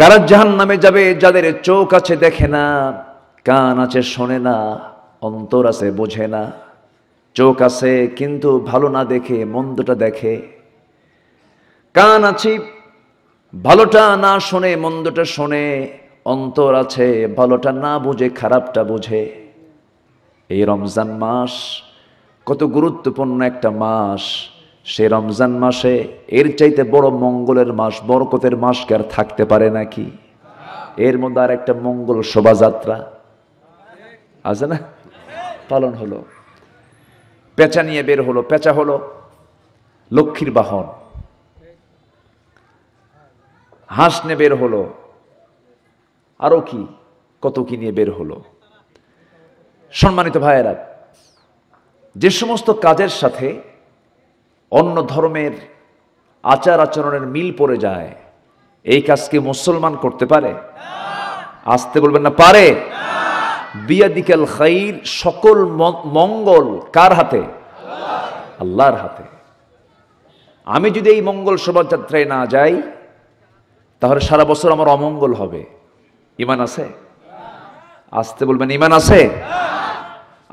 কারা জাহান নামে যাবে যাদের চোখ আছে দেখে না কান আছে শোনে না অন্তর আছে বোঝে না চোখ আছে কিন্তু ভালো না দেখে মন্দটা দেখে কান আছে ভালোটা না শোনে মন্দটা শোনে অন্তর আছে ভালোটা না বোঝে খারাপটা বোঝে এই রমজান মাস কত গুরুত্বপূর্ণ একটা মাস সে রমজান মাসে এর চাইতে বড় মঙ্গলের মাস বরকতের মাসকে আর থাকতে পারে নাকি এর মধ্যে আর একটা মঙ্গল শোভাযাত্রা আছে না পালন হলো পেঁচা নিয়ে বের হলো পেঁচা হলো লক্ষ্মীর বাহন হাঁস নিয়ে বের হলো আরও কি কত কি নিয়ে বের হলো সম্মানিত ভাইয়েরা যে সমস্ত কাজের সাথে অন্য ধর্মের আচার আচরণের মিল পড়ে যায় এই কাজকে মুসলমান করতে পারে আসতে বলবেন না পারে বিয়াদিকাল খাইর সকল মঙ্গল কার হাতে আল্লাহর হাতে আমি যদি এই মঙ্গল শোভাযাত্রায় না যাই তাহলে সারা বছর আমার অমঙ্গল হবে ইমান আছে আসতে বলবেন ইমান আছে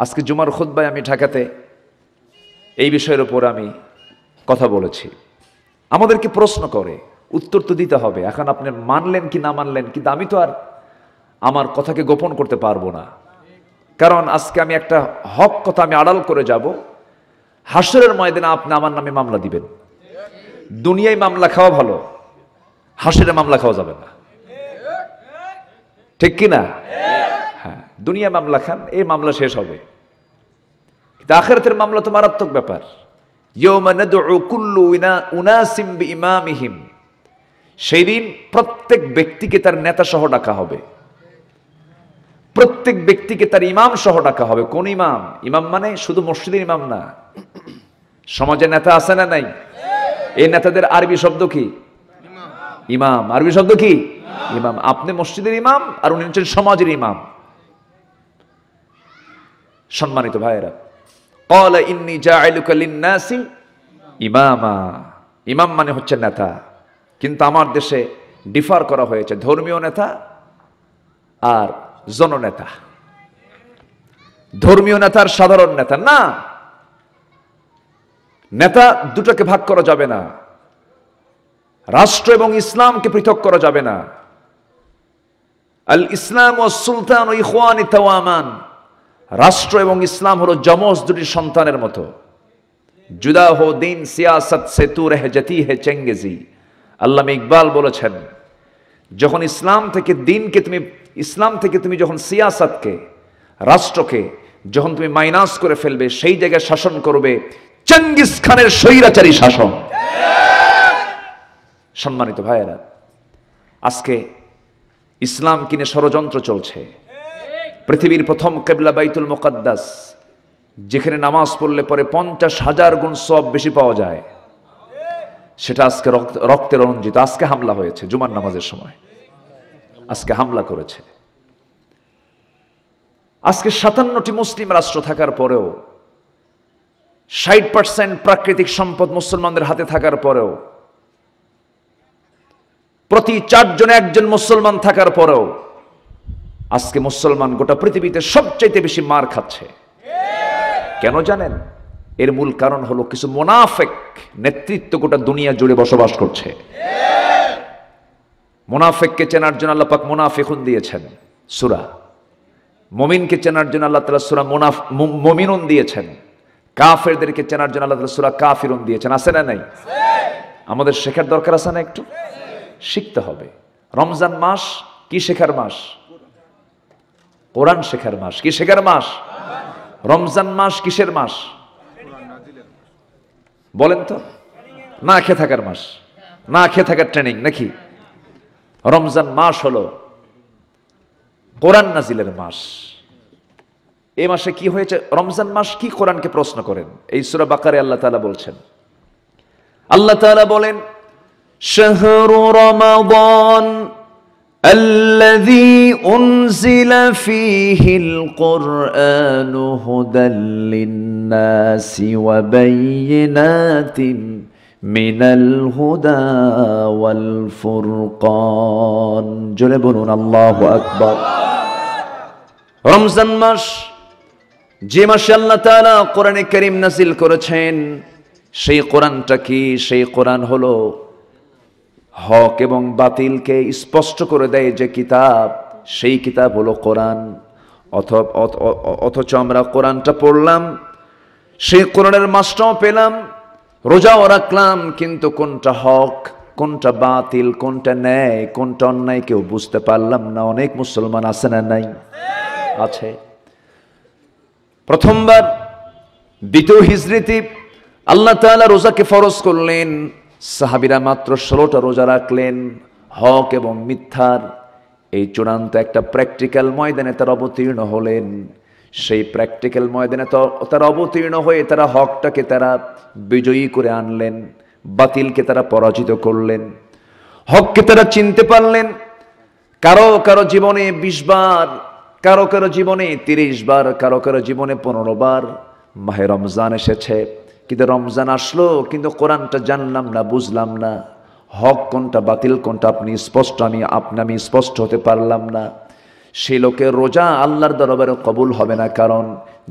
আজকে জুমার খুদ্ায় আমি ঢাকাতে এই বিষয়ের ওপর আমি কথা বলেছি আমাদেরকে প্রশ্ন করে উত্তর তো দিতে হবে এখন আপনি মানলেন কি না মানলেন কিন্তু আমি তো আর আমার কথাকে গোপন করতে পারবো না কারণ আজকে আমি একটা হক কথা আমি আড়াল করে যাব হাসরের ময়দানে আপনি আমার নামে মামলা দিবেন দুনিয়ায় মামলা খাওয়া ভালো হাসরে মামলা খাওয়া যাবে না ঠিক কিনা হ্যাঁ দুনিয়া মামলা খান এই মামলা শেষ হবে কিন্তু আখেরাতের মামলা তো মারাত্মক ব্যাপার সেই দিন প্রত্যেক ব্যক্তিকে তার নেতা সহ ডাকা হবে প্রত্যেক ব্যক্তিকে তার ইমাম সহ ডাকা হবে কোন ইমাম ইমাম মানে শুধু মসজিদের ইমাম না সমাজে নেতা আছে না নাই এই নেতাদের আরবি শব্দ কি ইমাম আরবি শব্দ কি ইমাম আপনি মসজিদের ইমাম আর উনি হচ্ছেন সমাজের ইমাম সম্মানিত ভাইয়েরা কলা ইন্নি ইমামা ইমাম মানে হচ্ছে নেতা কিন্তু আমার দেশে ডিফার করা হয়েছে ধর্মীয় নেতা আর জননেতা ধর্মীয় নেতার সাধারণ নেতা না নেতা দুটাকে ভাগ করা যাবে না রাষ্ট্র এবং ইসলামকে পৃথক করা যাবে না আল ইসলাম ও সুলতান ইখওয়ানি তাওয়ামান রাষ্ট্র এবং ইসলাম হলো যমজ দুটি সন্তানের মতো জুদা হো দিন সিয়াসত সে তু রেহ জতি হে চেঙ্গেজি আল্লাহ ইকবাল বলেছেন যখন ইসলাম থেকে দিনকে তুমি ইসলাম থেকে তুমি যখন সিয়াসতকে রাষ্ট্রকে যখন তুমি মাইনাস করে ফেলবে সেই জায়গায় শাসন করবে চেঙ্গিস খানের স্বৈরাচারী শাসন সম্মানিত ভাইয়েরা আজকে ইসলাম কিনে ষড়যন্ত্র চলছে পৃথিবীর প্রথম কেবলা বাইতুল মোকাদ্দাস যেখানে নামাজ পড়লে পরে পঞ্চাশ হাজার গুণ সব বেশি পাওয়া যায় সেটা আজকে রক্তে রঞ্জিত আজকে হামলা হয়েছে জুমার নামাজের সময় আজকে হামলা করেছে আজকে সাতান্নটি মুসলিম রাষ্ট্র থাকার পরেও ষাট পার্সেন্ট প্রাকৃতিক সম্পদ মুসলমানদের হাতে থাকার পরেও প্রতি চারজনে একজন মুসলমান থাকার পরেও আজকে মুসলমান গোটা পৃথিবীতে সবচাইতে বেশি মার খাচ্ছে কেন জানেন এর মূল কারণ হলো কিছু মোনাফেক নেতৃত্ব গোটা দুনিয়া জুড়ে বসবাস করছে মোনাফেককে চেনার জন্য আল্লাপাক মোনাফেকুন দিয়েছেন সুরা মমিনকে চেনার জন্য আল্লাহ তালা সুরা মোনাফ মমিনুন দিয়েছেন কাফেরদেরকে চেনার জন্য আল্লাহ সুরা কাফিরুন দিয়েছেন আছে না নাই আমাদের শেখার দরকার আছে না একটু শিখতে হবে রমজান মাস কি শেখার মাস কোরআন শেখার মাস কি শেখার মাস রমজান মাস কিসের মাস বলেন তো না খেয়ে থাকার মাস না খেয়ে থাকার ট্রেনিং নাকি রমজান মাস হলো কোরআন নাজিলের মাস এ মাসে কি হয়েছে রমজান মাস কি কোরআনকে প্রশ্ন করেন এই সুরা বাকারে আল্লাহ তালা বলছেন আল্লাহ তালা বলেন শাহরু রমাবন الذي أنزل فيه القرآن هدى للناس وبينات من الهدى والفرقان جلبنا الله أكبر রমজান মাস যে মাসে আল্লাহ তাআলা কোরআনে কারীম নাযিল করেছেন সেই কোরআনটা কি সেই কোরআন হলো হক এবং বাতিলকে স্পষ্ট করে দেয় যে কিতাব সেই কিতাব হলো কোরআন অথচ আমরা কোরআনটা পড়লাম সেই কোরআনের মাসটাও পেলাম রোজাও রাখলাম কিন্তু কোনটা হক কোনটা বাতিল কোনটা ন্যায় কোনটা অন্যায় কেউ বুঝতে পারলাম না অনেক মুসলমান আছে না নাই আছে প্রথমবার দ্বিতীয় হিজরিতে আল্লাহ তালা রোজাকে ফরজ করলেন সাহাবিরা মাত্র ষোলোটা রোজা রাখলেন হক এবং মিথ্যার এই চূড়ান্ত একটা প্র্যাকটিক্যাল ময়দানে তারা অবতীর্ণ হলেন সেই প্র্যাকটিক্যাল ময়দানে তারা অবতীর্ণ হয়ে তারা হকটাকে তারা বিজয়ী করে আনলেন বাতিলকে তারা পরাজিত করলেন হককে তারা চিনতে পারলেন কারো কারো জীবনে বিশ বার কারো কারো জীবনে তিরিশ বার কারো কারো জীবনে পনেরো বার মাহে রমজান এসেছে কিন্তু রমজান আসলো কিন্তু কোরআনটা জানলাম না বুঝলাম না হক কোনটা বাতিল কোনটা আপনি স্পষ্ট আমি আপনি আমি স্পষ্ট হতে পারলাম না সে লোকের রোজা আল্লাহর দরবারে কবুল হবে না কারণ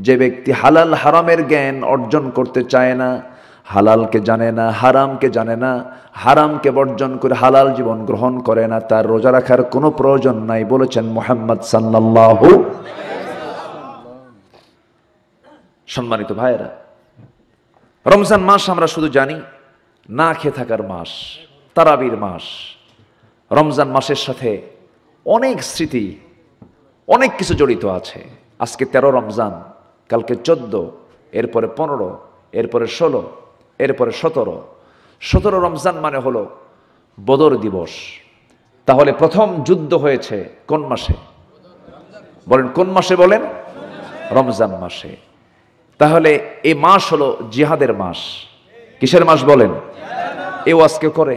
যে ব্যক্তি হালাল হারামের জ্ঞান অর্জন করতে চায় না হালালকে জানে না হারামকে জানে না হারামকে বর্জন করে হালাল জীবন গ্রহণ করে না তার রোজা রাখার কোনো প্রয়োজন নাই বলেছেন মোহাম্মদ সাল্লাহ সম্মানিত ভাইয়েরা রমজান মাস আমরা শুধু জানি না খেয়ে থাকার মাস তারাবির মাস রমজান মাসের সাথে অনেক স্মৃতি অনেক কিছু জড়িত আছে আজকে ১৩ রমজান কালকে চোদ্দ এরপরে পনেরো এরপরে ষোলো এরপরে সতেরো সতেরো রমজান মানে হলো বদর দিবস তাহলে প্রথম যুদ্ধ হয়েছে কোন মাসে বলেন কোন মাসে বলেন রমজান মাসে তাহলে এ মাস হলো জিহাদের মাস কিসের মাস বলেন এ ওয়াজ কেউ করে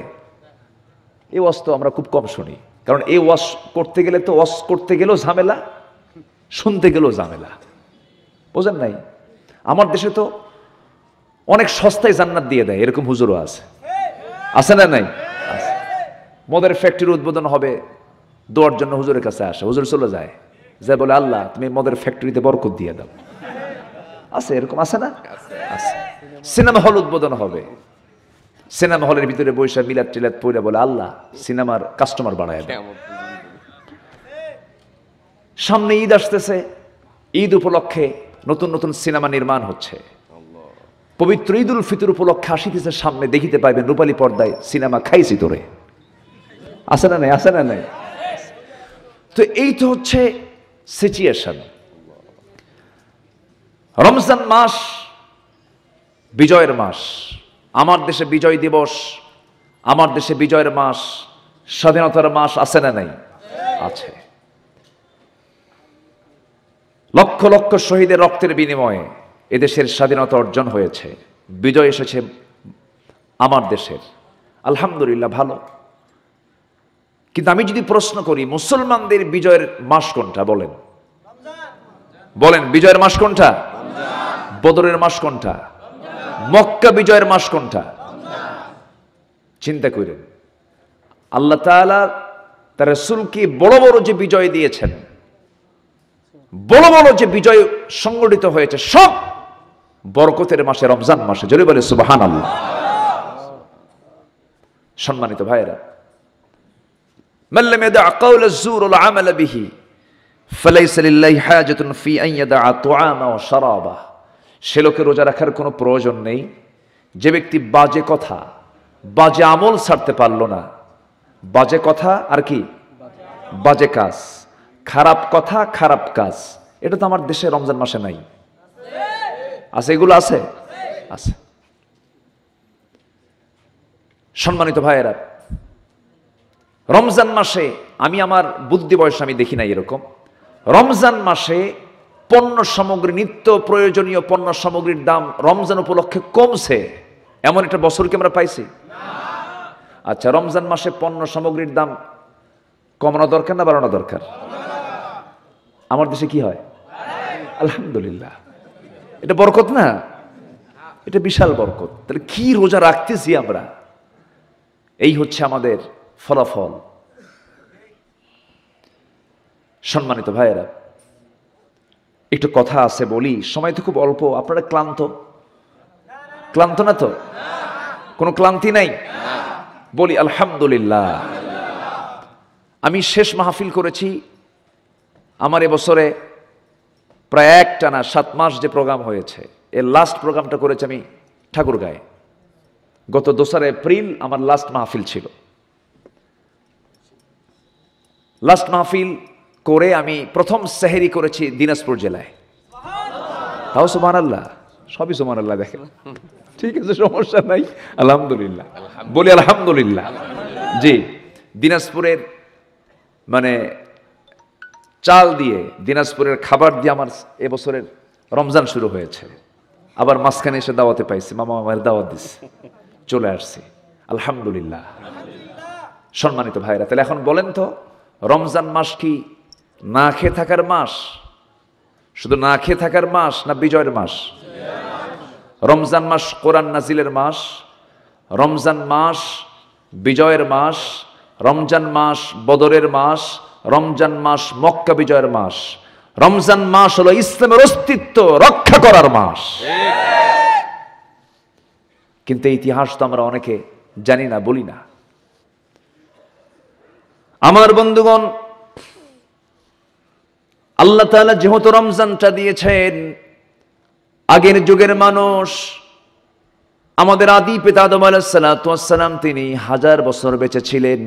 এ ওয়াজ তো আমরা খুব কম শুনি কারণ এ ওয়াশ করতে গেলে তো ওয়াশ করতে গেলেও ঝামেলা শুনতে গেলেও ঝামেলা বোঝেন নাই আমার দেশে তো অনেক সস্তায় জান্নাত দিয়ে দেয় এরকম হুজুরও আছে আছে না নাই মদের ফ্যাক্টরি উদ্বোধন হবে দোয়ার জন্য হুজুরের কাছে আসে হুজুর চলে যায় যে বলে আল্লাহ তুমি মদের ফ্যাক্টরিতে বরকত দিয়ে দাও আছে এরকম আছে না আছে সিনেমা হল উদ্বোধন হবে সিনেমা হলের ভিতরে বৈশা মিলাদ টিলাদ পইরা বলে আল্লাহ সিনেমার কাস্টমার বাড়ায় সামনে ঈদ আসতেছে ঈদ উপলক্ষে নতুন নতুন সিনেমা নির্মাণ হচ্ছে পবিত্র ঈদ উল ফিতর উপলক্ষে আসিতেছে সামনে দেখিতে পাইবেন রূপালী পর্দায় সিনেমা খাইছি তোরে আসে না নাই আসে না নাই তো এই তো হচ্ছে সিচুয়েশন রমজান মাস বিজয়ের মাস আমার দেশে বিজয় দিবস আমার দেশে বিজয়ের মাস স্বাধীনতার মাস আছে না নাই আছে লক্ষ লক্ষ শহীদের রক্তের বিনিময়ে এদেশের স্বাধীনতা অর্জন হয়েছে বিজয় এসেছে আমার দেশের আলহামদুলিল্লাহ ভালো কিন্তু আমি যদি প্রশ্ন করি মুসলমানদের বিজয়ের মাস কোনটা বলেন বলেন বিজয়ের মাস কোনটা বদরের মাস কোনটা মক্কা বিজয়ের মাস কোনটা চিন্তা করেন আল্লাহ তালা তার সুলকে বড় বড় যে বিজয় দিয়েছেন বড় বড় যে বিজয় সংগঠিত হয়েছে সব বরকতের মাসে রমজান মাসে জোরে বলে সুবাহান আল্লাহ সম্মানিত ভাইরা মাল্লাম ইয়াদা আকাউল বিহি ফি সে লোকে রোজা রাখার কোনো প্রয়োজন নেই যে ব্যক্তি বাজে কথা বাজে আমল ছাড়তে পারল না বাজে কথা আর কি বাজে কাজ খারাপ কথা খারাপ কাজ এটা তো আমার দেশে রমজান মাসে নাই আছে এগুলো আছে আছে সম্মানিত ভাইয়েরা রমজান মাসে আমি আমার বুদ্ধি বয়স আমি দেখি না এরকম রমজান মাসে পণ্য সামগ্রী নিত্য প্রয়োজনীয় পণ্য সামগ্রীর দাম রমজান উপলক্ষে কমছে এমন একটা বছর কি আমরা পাইছি আচ্ছা রমজান মাসে পণ্য সামগ্রীর দাম কমানো দরকার না বাড়ানো দরকার আমার দেশে কি হয় আলহামদুলিল্লাহ এটা বরকত না এটা বিশাল বরকত তাহলে কি রোজা রাখতেছি আমরা এই হচ্ছে আমাদের ফলাফল সম্মানিত ভাইয়েরা একটু কথা আছে বলি সময় তো খুব অল্প আপনারা ক্লান্ত ক্লান্ত না তো কোনো ক্লান্তি নাই বলি আলহামদুলিল্লাহ আমি শেষ মাহফিল করেছি আমার এবছরে প্রায় এক টানা সাত মাস যে প্রোগ্রাম হয়েছে এর লাস্ট প্রোগ্রামটা করেছি আমি ঠাকুরগাঁয়ে গত দোসরা এপ্রিল আমার লাস্ট মাহফিল ছিল লাস্ট মাহফিল করে আমি প্রথম সেহেরি করেছি দিনাজপুর জেলায় তাও সুমান আল্লাহ সবই সুমান আল্লাহ দেখেন ঠিক আছে সমস্যা নাই আলহামদুলিল্লাহ বলি আলহামদুলিল্লাহ জি দিনাজপুরের মানে চাল দিয়ে দিনাজপুরের খাবার দিয়ে আমার এবছরের রমজান শুরু হয়েছে আবার মাঝখানে এসে দাওয়াতে পাইছি মামা মামার দাওয়াত দিছে চলে আসছি আলহামদুলিল্লাহ সম্মানিত ভাইরা তাহলে এখন বলেন তো রমজান মাস কি না খেয়ে থাকার মাস শুধু না খেয়ে থাকার মাস না বিজয়ের মাস রমজান মাস কোরআন নাজিলের মাস রমজান মাস বিজয়ের মাস রমজান মাস বদরের মাস রমজান মাস মক্কা বিজয়ের মাস রমজান মাস হলো ইসলামের অস্তিত্ব রক্ষা করার মাস কিন্তু ইতিহাস তো আমরা অনেকে জানি না বলি না আমার বন্ধুগণ আল্লাহ তালা যেহেতু রমজানটা দিয়েছেন আগের যুগের মানুষ আমাদের আদি পিতা আদম আলাহাতাম তিনি হাজার বছর বেঁচে ছিলেন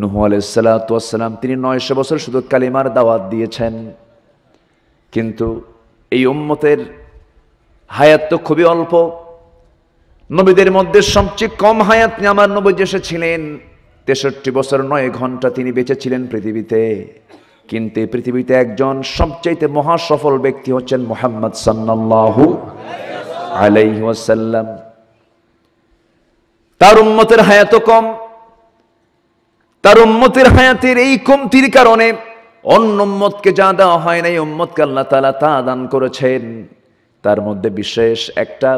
নুহ আলাইসালাতাম তিনি নয়শো বছর শুধু কালিমার দাওয়াত দিয়েছেন কিন্তু এই উম্মতের হায়াত তো খুবই অল্প নবীদের মধ্যে সবচেয়ে কম হায়াত নিয়ে আমার নবী এসেছিলেন তেষট্টি বছর নয় ঘন্টা তিনি বেঁচে ছিলেন পৃথিবীতে কিন্তু পৃথিবীতে একজন সবচাইতে মহাসফল ব্যক্তি হচ্ছেন মোহাম্মদ সান্নাল্লাহু আলাইহি ওয়াসাল্লাম তার উম্মতের হায়াত কম তার উম্মতের হায়াতের এই কমতির কারণে অন্য উম্মতকে যা দেওয়া হয় নাই উম্মতকে আল্লাহ তালা তা দান করেছেন তার মধ্যে বিশেষ একটা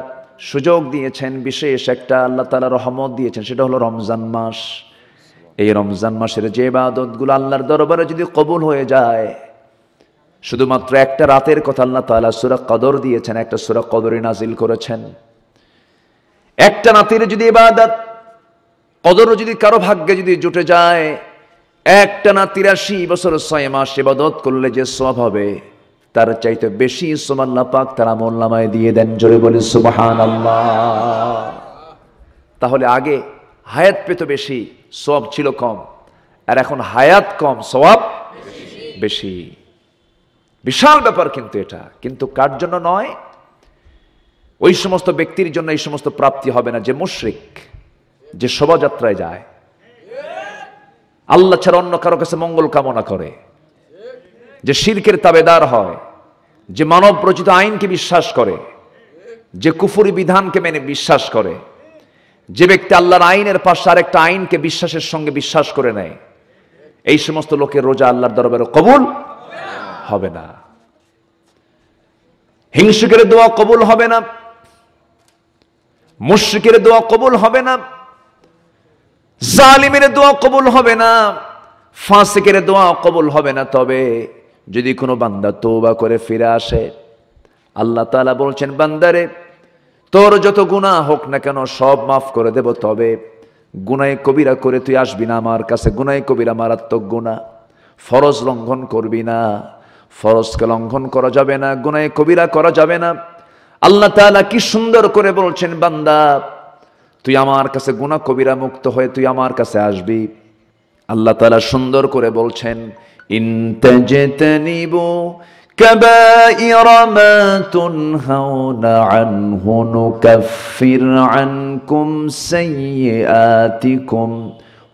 সুযোগ দিয়েছেন বিশেষ একটা আল্লাহ তালা রহমত দিয়েছেন সেটা হলো রমজান মাস এই রমজান মাসের যে বাদতগুলো আল্লাহর দরবারে যদি কবুল হয়ে যায় শুধুমাত্র একটা রাতের কথা আল্লাহ তালা সুরা কদর দিয়েছেন একটা সুরা কদরে নাজিল করেছেন একটা নাতির যদি এবাদত কদর যদি কারো ভাগ্যে যদি জুটে যায় একটা না তিরাশি বছর ছয় মাস ইবাদত করলে যে সব হবে তার চাইতে বেশি সোমাল্লা পাক তারা মোল্লামায় দিয়ে দেন জোরে বলে সুবাহান আল্লাহ তাহলে আগে হায়াত পেত বেশি সব ছিল কম আর এখন হায়াত কম সবাব বেশি বিশাল ব্যাপার কিন্তু এটা কিন্তু কার জন্য নয় ওই সমস্ত ব্যক্তির জন্য এই সমস্ত প্রাপ্তি হবে না যে মুশ্রিক যে শোভাযাত্রায় যায় আল্লাহ ছাড়া অন্য কারো কাছে মঙ্গল কামনা করে যে শির্কের তাবেদার হয় যে মানব প্রচিত আইনকে বিশ্বাস করে যে কুফুরি বিধানকে মেনে বিশ্বাস করে যে ব্যক্তি আল্লাহর আইনের পাশে আরেকটা আইনকে বিশ্বাসের সঙ্গে বিশ্বাস করে নেয় এই সমস্ত লোকের রোজা আল্লাহর দরবারে কবুল হবে না হিংসুকের দোয়া কবুল হবে না মুশ্রিকের দোয়া কবুল হবে না জালিমের দোয়া কবুল হবে না ফাঁসিকের দোয়া কবুল হবে না তবে যদি কোনো বান্দা তোবা করে ফিরে আসে আল্লাহ তালা বলছেন বান্দারে তোর যত গুণা হোক না কেন সব মাফ করে দেব তবে গুনায় কবিরা করে তুই আসবি না আমার কাছে গুনায় কবিরা মারাত্মক গুণা ফরজ লঙ্ঘন করবি না ফরজকে লঙ্ঘন করা যাবে না গুনায় কবিরা করা যাবে না আল্লাহ তালা কি সুন্দর করে বলছেন বান্দা তুই আমার কাছে গুণা কবিরা মুক্ত হয়ে তুই আমার কাছে আসবি আল্লাহ তালা সুন্দর করে বলছেন ইন্তেজেতে নিব كبائر ما تنهون عنه نكفر عنكم سيئاتكم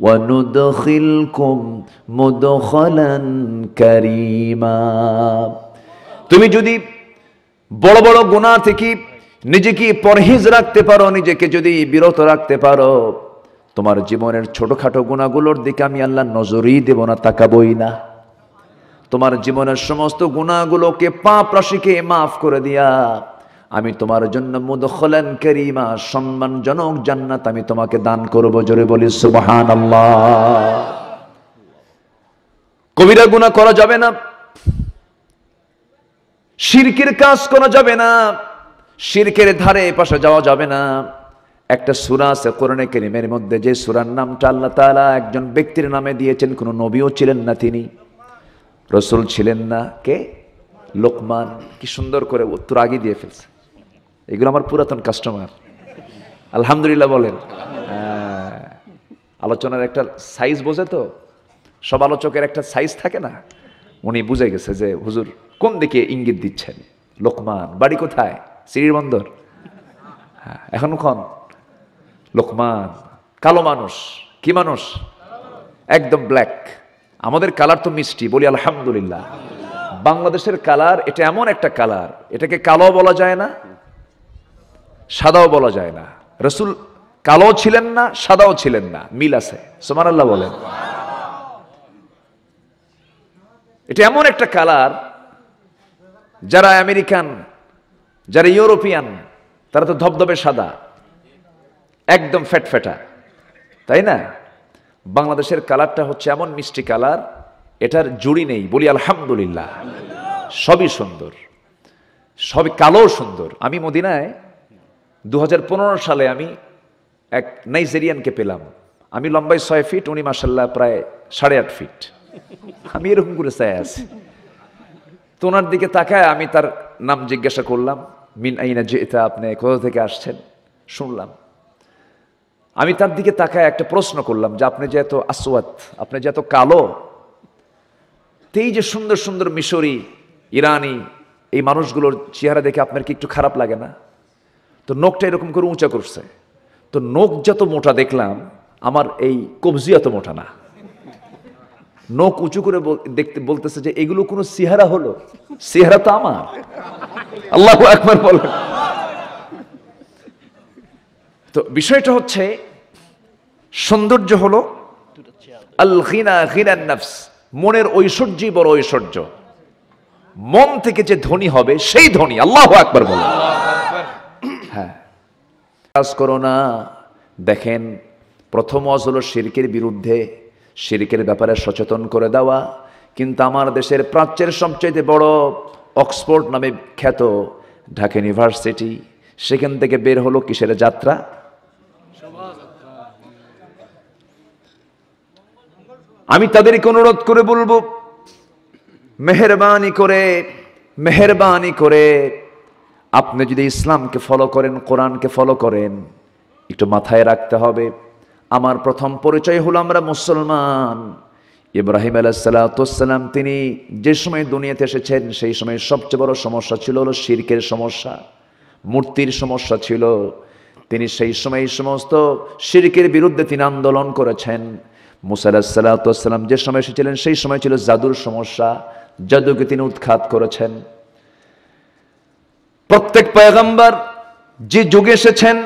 وندخلكم مدخلا كريما তুমি যদি বড় বড় গুণা থেকে নিজেকে পরহেজ রাখতে পারো নিজেকে যদি বিরত রাখতে পারো তোমার জীবনের ছোটখাটো গুণাগুলোর দিকে আমি আল্লাহ নজরই দেব না তাকাবই না তোমার জীবনের সমস্ত গুণাগুলোকে পাপ রাশিকে মাফ করে দিয়া আমি তোমার জন্য মুদখলেন কেরিমা সম্মানজনক জান্নাত আমি তোমাকে দান করব জোরে বলি সুবাহান কবিরা গুণা করা যাবে না শিরকির কাজ করা যাবে না শিরকের ধারে পাশে যাওয়া যাবে না একটা সুরা আছে করণে কেরিমের মধ্যে যে সুরার নামটা আল্লাহ তালা একজন ব্যক্তির নামে দিয়েছেন কোনো নবীও ছিলেন না তিনি রসুল ছিলেন না কে লোকমান কি সুন্দর করে উত্তর আগে দিয়ে ফেলছে এগুলো আমার পুরাতন কাস্টমার আলহামদুলিল্লাহ বলেন আলোচনার একটা সাইজ বোঝে তো সব আলোচকের একটা সাইজ থাকে না উনি বুঝে গেছে যে হুজুর কোন দিকে ইঙ্গিত দিচ্ছেন লোকমান বাড়ি কোথায় বন্দর হ্যাঁ এখন কন লোকমান কালো মানুষ কি মানুষ একদম ব্ল্যাক আমাদের কালার তো মিষ্টি বলি আলহামদুলিল্লাহ বাংলাদেশের কালার এটা এমন একটা কালার এটাকে কালো বলা যায় না সাদাও বলা যায় না রসুল কালো ছিলেন না সাদাও ছিলেন না মিল আছে সোমান আল্লাহ বলেন এটা এমন একটা কালার যারা আমেরিকান যারা ইউরোপিয়ান তারা তো ধবধবে সাদা একদম ফ্যাটফ্যাটা তাই না বাংলাদেশের কালারটা হচ্ছে এমন মিষ্টি কালার এটার জুড়ি নেই বলি আলহামদুলিল্লাহ সবই সুন্দর সবই কালো সুন্দর আমি মদিনায় দু সালে আমি এক নাইজেরিয়ানকে পেলাম আমি লম্বাই ছয় ফিট উনি মাসাল্লাহ প্রায় সাড়ে আট ফিট আমি এরকম করে চাই আছি তো ওনার দিকে তাকায় আমি তার নাম জিজ্ঞাসা করলাম মিন আইনা যে এটা আপনি কোথা থেকে আসছেন শুনলাম আমি তার দিকে তাকায় একটা প্রশ্ন করলাম যে আপনি যে এত আসওয়াত আপনি যে এত কালো তেই যে সুন্দর সুন্দর মিশরি ইরানি এই মানুষগুলোর চেহারা দেখে আপনার কি একটু খারাপ লাগে না তো নখটা এরকম করে উঁচা করছে তো নখ যত মোটা দেখলাম আমার এই কবজি এত মোটা না নখ উঁচু করে দেখতে বলতেছে যে এগুলো কোনো সিহারা হলো সিহারা তো আমার আল্লাহ একবার বলেন তো বিষয়টা হচ্ছে সৌন্দর্য হল আল খিনা খিনান মনের ঐশ্বর্যই বড় ঐশ্বর্য মন থেকে যে ধনী হবে সেই ধনী আল্লাহ আকবার বলে হ্যাঁ কাজ করো না দেখেন প্রথম অজ হল শিরকের বিরুদ্ধে শিরকের ব্যাপারে সচেতন করে দেওয়া কিন্তু আমার দেশের প্রাচ্যের সবচেয়ে বড় অক্সফোর্ড নামে খ্যাত ঢাকা ইউনিভার্সিটি সেখান থেকে বের হলো কিসের যাত্রা আমি তাদেরকে অনুরোধ করে বলবো মেহরবানি করে মেহরবানি করে আপনি যদি ইসলামকে ফলো করেন কোরআনকে ফলো করেন একটু মাথায় রাখতে হবে আমার প্রথম পরিচয় হলো আমরা মুসলমান ইব্রাহিম আলাহাতাম তিনি যে সময় দুনিয়াতে এসেছেন সেই সময় সবচেয়ে বড় সমস্যা ছিল হলো শির্কের সমস্যা মূর্তির সমস্যা ছিল তিনি সেই সময় এই সমস্ত শির্কের বিরুদ্ধে তিনি আন্দোলন করেছেন মুসাল্লাহাম যে সময় এসেছিলেন সেই সময় ছিল জাদুর সমস্যা জাদুকে তিনি উৎখাত করেছেন প্রত্যেক পয়গাম্বার যে যুগে এসেছেন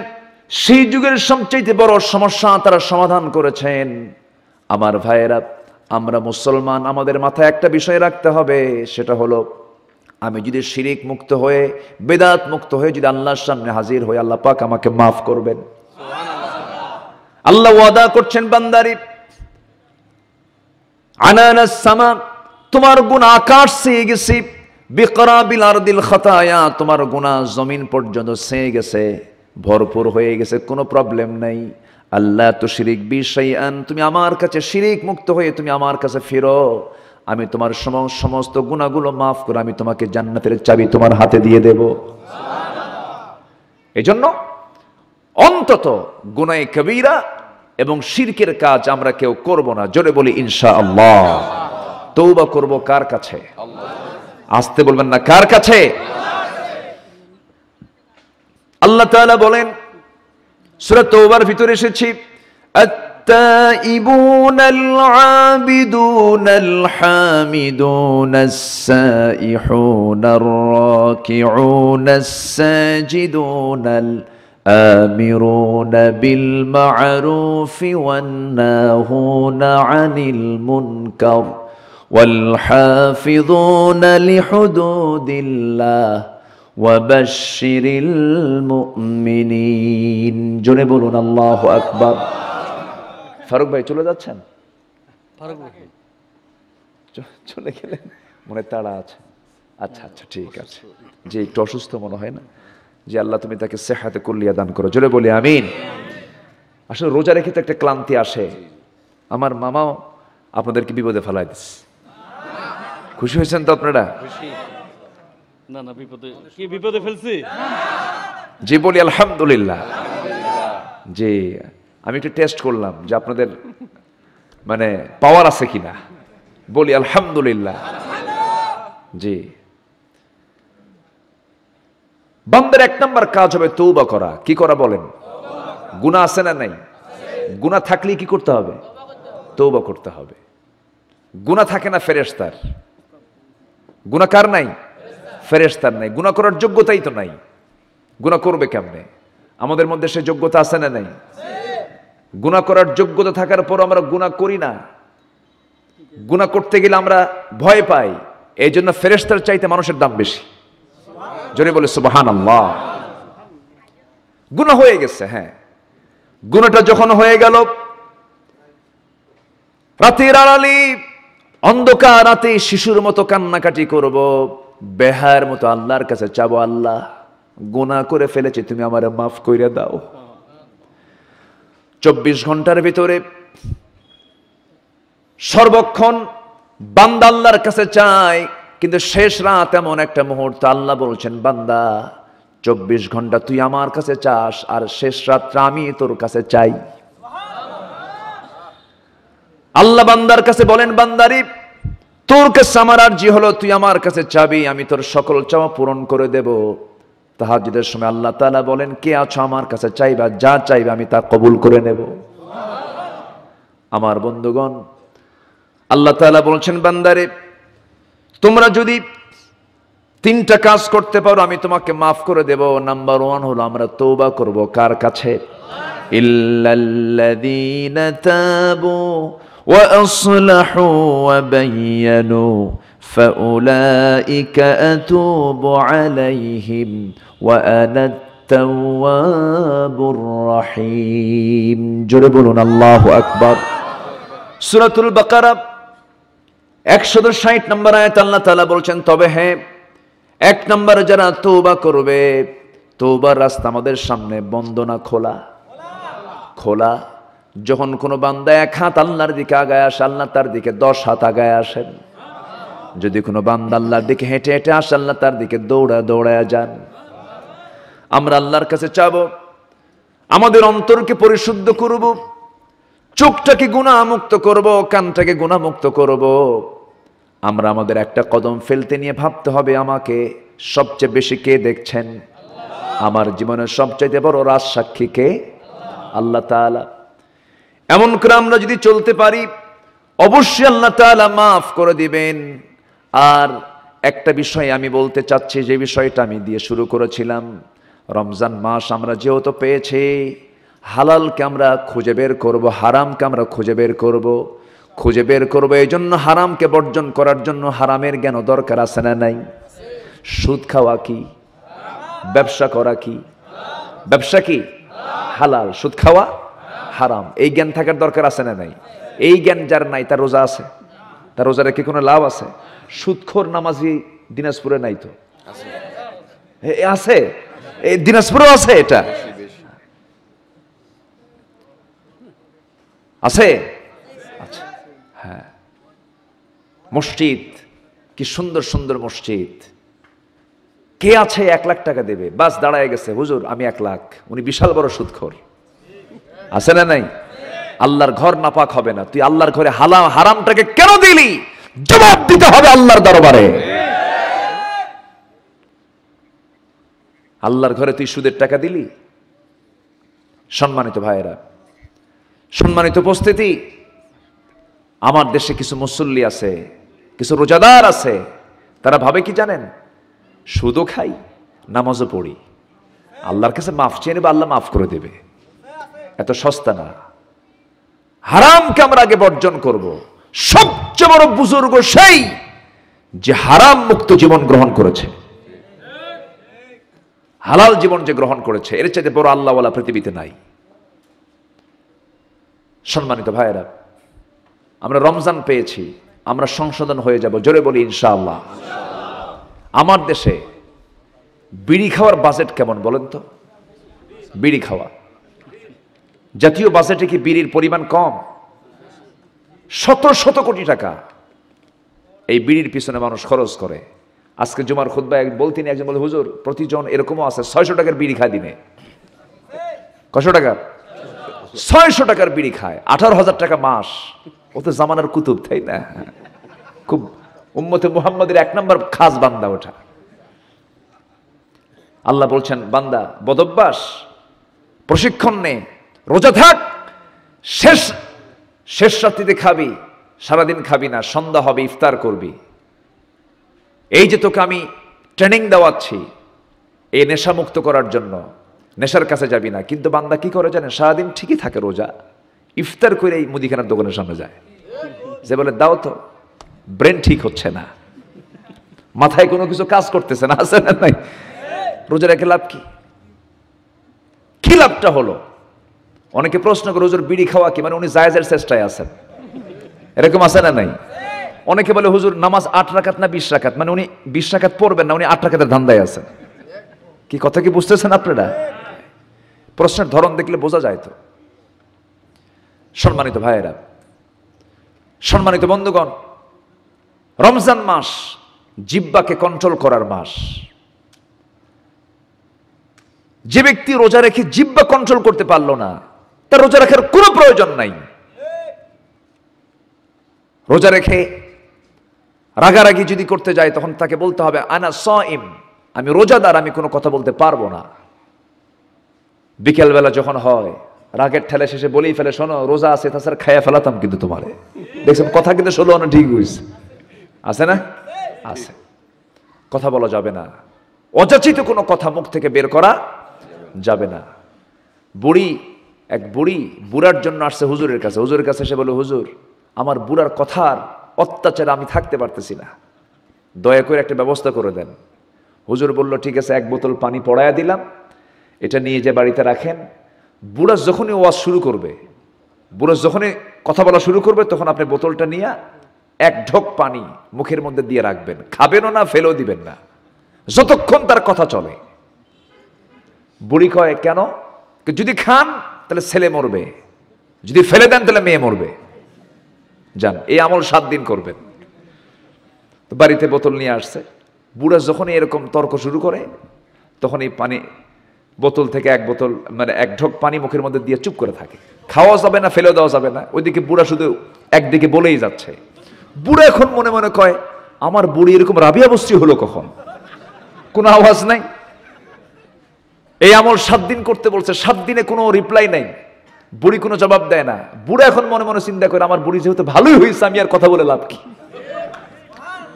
সেই যুগের সবচেয়ে বড় সমস্যা তারা সমাধান করেছেন আমার ভাইয়েরা আমরা মুসলমান আমাদের মাথায় একটা বিষয় রাখতে হবে সেটা হলো আমি যদি শিরিক মুক্ত হয়ে বেদাত মুক্ত হয়ে যদি আল্লাহর সামনে হাজির হয়ে আল্লাহ পাক আমাকে মাফ করবেন আল্লাহ ওয়াদা করছেন বান্দারিফ আনানাসামা তোমার গুণ আকাশ সেয়ে গেছে বিকরাবিল আরদিল খতায়া তোমার গুণা জমিন পর্যন্ত সেয়ে গেছে ভরপুর হয়ে গেছে কোনো প্রবলেম নাই আল্লাহ তো শিরিক আন তুমি আমার কাছে শিরিক মুক্ত হয়ে তুমি আমার কাছে ফিরো আমি তোমার সমস্ত গুণাগুলো মাফ করে আমি তোমাকে জান্নাতের চাবি তোমার হাতে দিয়ে দেব এজন্য অন্তত গুণায় কবিরা এবং শিরকের কাজ আমরা কেউ করব না জোরে বলি ইনশা আল্লাহ তৌবা করব কার কাছে আসতে বলবেন না কার কাছে আল্লাহ তালা বলেন সূরা তৌবার ভিতরে এসেছি التائبون العابدون الحامدون السائحون الراكعون الساجدون الحامدون آمرون بالمعروف والناهون عن المنكر والحافظون لحدود الله وبشر المؤمنين জোরে বলুন আল্লাহু আকবার ফারুক ভাই চলে যাচ্ছেন ফারুক ভাই চলে গেলেন মনে তাড়া আছে আচ্ছা আচ্ছা ঠিক আছে যে একটু অসুস্থ মনে হয় না যে আল্লাহ তুমি তাকে সেহাতে কুল্লিয়া দান করো জোরে বলি আমিন আসলে রোজা রেখে তো একটা ক্লান্তি আসে আমার মামাও আপনাদেরকে বিপদে ফেলাই দিচ্ছে খুশি হয়েছেন তো আপনারা না না বিপদে বিপদে জি বলি আলহামদুলিল্লাহ জি আমি একটু টেস্ট করলাম যে আপনাদের মানে পাওয়ার আছে কিনা বলি আলহামদুলিল্লাহ জি বন্ধের এক নম্বর কাজ হবে তৌবা করা কি করা বলেন গুণা আছে না নাই গুণা থাকলে কি করতে হবে তৌবা করতে হবে গুণা থাকে না ফেরেস্তার গুণা কার নাই ফেরেস্তার নাই গুণা করার যোগ্যতাই তো নাই গুণা করবে কেমনে আমাদের মধ্যে সে যোগ্যতা আছে না নাই গুণা করার যোগ্যতা থাকার পর আমরা গুণা করি না গুণা করতে গেলে আমরা ভয় পাই এই জন্য ফেরেস্তার চাইতে মানুষের দাম বেশি জোরে বলে সুবাহান আল্লাহ গুণা হয়ে গেছে হ্যাঁ গুণটা যখন হয়ে গেল রাতের আড়ালি অন্ধকার রাতে শিশুর মতো কান্নাকাটি করব বেহার মতো আল্লাহর কাছে চাবো আল্লাহ গুণা করে ফেলেছি তুমি আমার মাফ করে দাও চব্বিশ ঘন্টার ভিতরে সর্বক্ষণ বান্দা আল্লাহর কাছে চায় কিন্তু শেষ রাত এমন একটা মুহূর্ত আল্লাহ বলছেন বান্দা চব্বিশ ঘন্টা তুই আমার কাছে চাস আর শেষ রাত আমি তোর কাছে চাই আল্লাহ বান্দার কাছে বলেন বান্দারি তোর কাছে আমার আর্জি হলো তুই আমার কাছে চাবি আমি তোর সকল চাওয়া পূরণ করে দেব তাহাজিদের সময় আল্লাহ তালা বলেন কে আছো আমার কাছে চাইবা যা চাইবে আমি তা কবুল করে নেব আমার বন্ধুগণ আল্লাহ তালা বলছেন বান্দারে তোমরা যদি তিনটা কাজ করতে পারো আমি তোমাকে মাফ করে দেব নাম্বার ওয়ান হলো আমরা তৌবা করব কার কাছে ইল্লাল্লাযীনা তাবু ওয়া আসলাহু আলাইহিম জোরে বলুন আল্লাহ আকবার সূরাতুল বাকারা একশত ষাট নম্বর আয়াত আল্লাহ তালা বলছেন তবে হ্যাঁ এক নম্বর যারা তৌবা করবে তৌবার রাস্তা আমাদের সামনে বন্দনা খোলা খোলা যখন কোনো বান্দা এক হাত আল্লাহর দিকে আগায় আসে আল্লাহ তার দিকে দশ হাত আগায় আসেন যদি কোনো বান্দা আল্লাহর দিকে হেঁটে হেঁটে আসে আল্লাহ তার দিকে দৌড়া দৌড়ায় যান আমরা আল্লাহর কাছে চাব আমাদের অন্তরকে পরিশুদ্ধ করব চোখটাকে গুণামুক্ত করব কানটাকে গুণামুক্ত করব আমরা আমাদের একটা কদম ফেলতে নিয়ে ভাবতে হবে আমাকে সবচেয়ে বেশি কে দেখছেন আমার জীবনের সবচেয়ে বড় রাজ সাক্ষী কে আল্লাহ এমন করে আমরা যদি চলতে পারি অবশ্যই আল্লাহ মাফ করে দিবেন আর একটা বিষয় আমি বলতে চাচ্ছি যে বিষয়টা আমি দিয়ে শুরু করেছিলাম রমজান মাস আমরা যেহেতু পেয়েছি হালালকে আমরা খুঁজে বের করবো হারামকে আমরা খুঁজে বের করবো খুঁজে বের করবো এই জন্য হারামকে বর্জন করার জন্য হারামের জ্ঞান দরকার আছে না নাই সুদ খাওয়া কি ব্যবসা করা কি ব্যবসা কি হালাল সুদ খাওয়া হারাম এই জ্ঞান থাকার দরকার আছে না নাই এই জ্ঞান যার নাই তার রোজা আছে তার রোজা রেখে কোনো লাভ আছে সুদখোর নামাজি দিনাজপুরে নাই তো আছে দিনাজপুরেও আছে এটা আছে মসজিদ কি সুন্দর সুন্দর মসজিদ কে আছে এক লাখ টাকা দেবে বাস দাঁড়ায় গেছে হুজুর আমি এক লাখ উনি বিশাল বড় সুদখোর আছে না নাই আল্লাহর ঘর নাপাক হবে না তুই আল্লাহর ঘরে হালাম হারামটাকে কেন দিলি জবাব দিতে হবে আল্লাহর দরবারে আল্লাহর ঘরে তুই সুদের টাকা দিলি সম্মানিত ভাইয়েরা সম্মানিত উপস্থিতি আমার দেশে কিছু মুসল্লি আছে কিছু রোজাদার আছে তারা ভাবে কি জানেন সুদও খাই নামাজও পড়ি আল্লাহর কাছে মাফ চেয়ে নেবে আল্লাহ মাফ করে দেবে এত সস্তা না হারামকে আমরা আগে বর্জন করব। সবচেয়ে বড় বুজুর্গ সেই যে হারাম মুক্ত জীবন গ্রহণ করেছে হালাল জীবন যে গ্রহণ করেছে এর চাইতে বড় আল্লাহওয়ালা পৃথিবীতে নাই সম্মানিত ভাইয়েরা আমরা রমজান পেয়েছি আমরা সংশোধন হয়ে যাব জোরে বলি ইনশাআল্লাহ আমার দেশে বিড়ি খাওয়ার বাজেট কেমন বলেন তো বিড়ি খাওয়া জাতীয় বাজেটে কি বিড়ির পরিমাণ কম শত শত কোটি টাকা এই বিড়ির পিছনে মানুষ খরচ করে আজকে জুমার খুদ্া এক বলতেন একজন বলে হুজুর প্রতিজন এরকমও আছে ছয়শো টাকার বিড়ি খায় দিনে কশো টাকার ছয়শো টাকার বিড়ি খায় আঠারো হাজার টাকা মাস ও তো জামানার কুতুব তাই না খুব উম্মতে মুহাম্মদের এক নম্বর খাস বান্দা ওঠা আল্লাহ বলছেন বান্দা বদভ্যাস প্রশিক্ষণ নে রোজা থাক শেষ শেষ রাত্রিতে খাবি সারাদিন খাবি না সন্ধ্যা হবে ইফতার করবি এই যে তোকে আমি ট্রেনিং দেওয়াচ্ছি এই নেশা মুক্ত করার জন্য নেশার কাছে যাবি না কিন্তু বান্দা কি করে জানে সারাদিন ঠিকই থাকে রোজা ইফতার করে এই মুদিখানার দোকানের সামনে যায় যে বলে দাও তো ব্রেন ঠিক হচ্ছে না মাথায় কোনো কিছু কাজ করতেছে না আছে না নাই রোজা রেখে লাভ কি কি লাভটা হলো অনেকে প্রশ্ন করে হুজুর বিড়ি খাওয়া কি মানে উনি জায়জের চেষ্টায় আছেন এরকম আছে না নাই অনেকে বলে হুজুর নামাজ আট রাখাত না বিশ রাখাত মানে উনি বিশ রাখাত পড়বেন না উনি আট রাখাতের ধান্দায় আছেন কি কথা কি বুঝতেছেন আপনারা প্রশ্নের ধরন দেখলে বোঝা যায় তো সম্মানিত ভাইয়েরা সম্মানিত বন্ধুগণ রমজান মাস জিব্বাকে কন্ট্রোল করার মাস যে ব্যক্তি রোজা রেখে জিব্বা কন্ট্রোল করতে পারলো না তার রোজা রাখার কোনো প্রয়োজন নাই রোজা রেখে রাগারাগি যদি করতে যায় তখন তাকে বলতে হবে আনা স ইম আমি রোজাদার আমি কোনো কথা বলতে পারবো না বিকেলবেলা যখন হয় রাগের ঠেলে শেষে বলেই ফেলে শোনো রোজা আছে তাছাড়া খাইয়া ফেলাতাম কিন্তু তোমারে দেখছেন কথা কিন্তু শোনো অনেক ঠিক হয়েছে আছে না আছে কথা বলা যাবে না অযাচিত কোনো কথা মুখ থেকে বের করা যাবে না বুড়ি এক বুড়ি বুড়ার জন্য আসছে হুজুরের কাছে হুজুরের কাছে সে বলে হুজুর আমার বুড়ার কথার অত্যাচারে আমি থাকতে পারতেছি না দয়া করে একটা ব্যবস্থা করে দেন হুজুর বলল ঠিক আছে এক বোতল পানি পড়ায়া দিলাম এটা নিয়ে যে বাড়িতে রাখেন বুড়া যখনই ওয়াজ শুরু করবে বুড়া যখনই কথা বলা শুরু করবে তখন আপনি বোতলটা নিয়ে এক ঢোক পানি মুখের মধ্যে দিয়ে রাখবেন খাবেনও না ফেলেও দিবেন না যতক্ষণ তার কথা চলে বুড়ি কয় কেন যদি খান তাহলে ছেলে মরবে যদি ফেলে দেন তাহলে মেয়ে মরবে যান এই আমল সাত দিন করবেন বাড়িতে বোতল নিয়ে আসছে বুড়া যখনই এরকম তর্ক শুরু করে তখন এই পানি বোতল থেকে এক বোতল মানে এক ঢোক পানি মুখের মধ্যে দিয়ে চুপ করে থাকে খাওয়া যাবে না ফেলে দেওয়া যাবে না ওইদিকে বুড়া শুধু একদিকে বলেই যাচ্ছে বুড়া এখন মনে মনে কয় আমার বুড়ি এরকম রাবিয়া বস্তি হলো কখন কোনো আওয়াজ নাই এই আমল সাত দিন করতে বলছে সাত দিনে কোনো রিপ্লাই নাই বুড়ি কোনো জবাব দেয় না বুড়া এখন মনে মনে চিন্তা করে আমার বুড়ি যেহেতু ভালোই হয়েছে আমি আর কথা বলে লাভ কি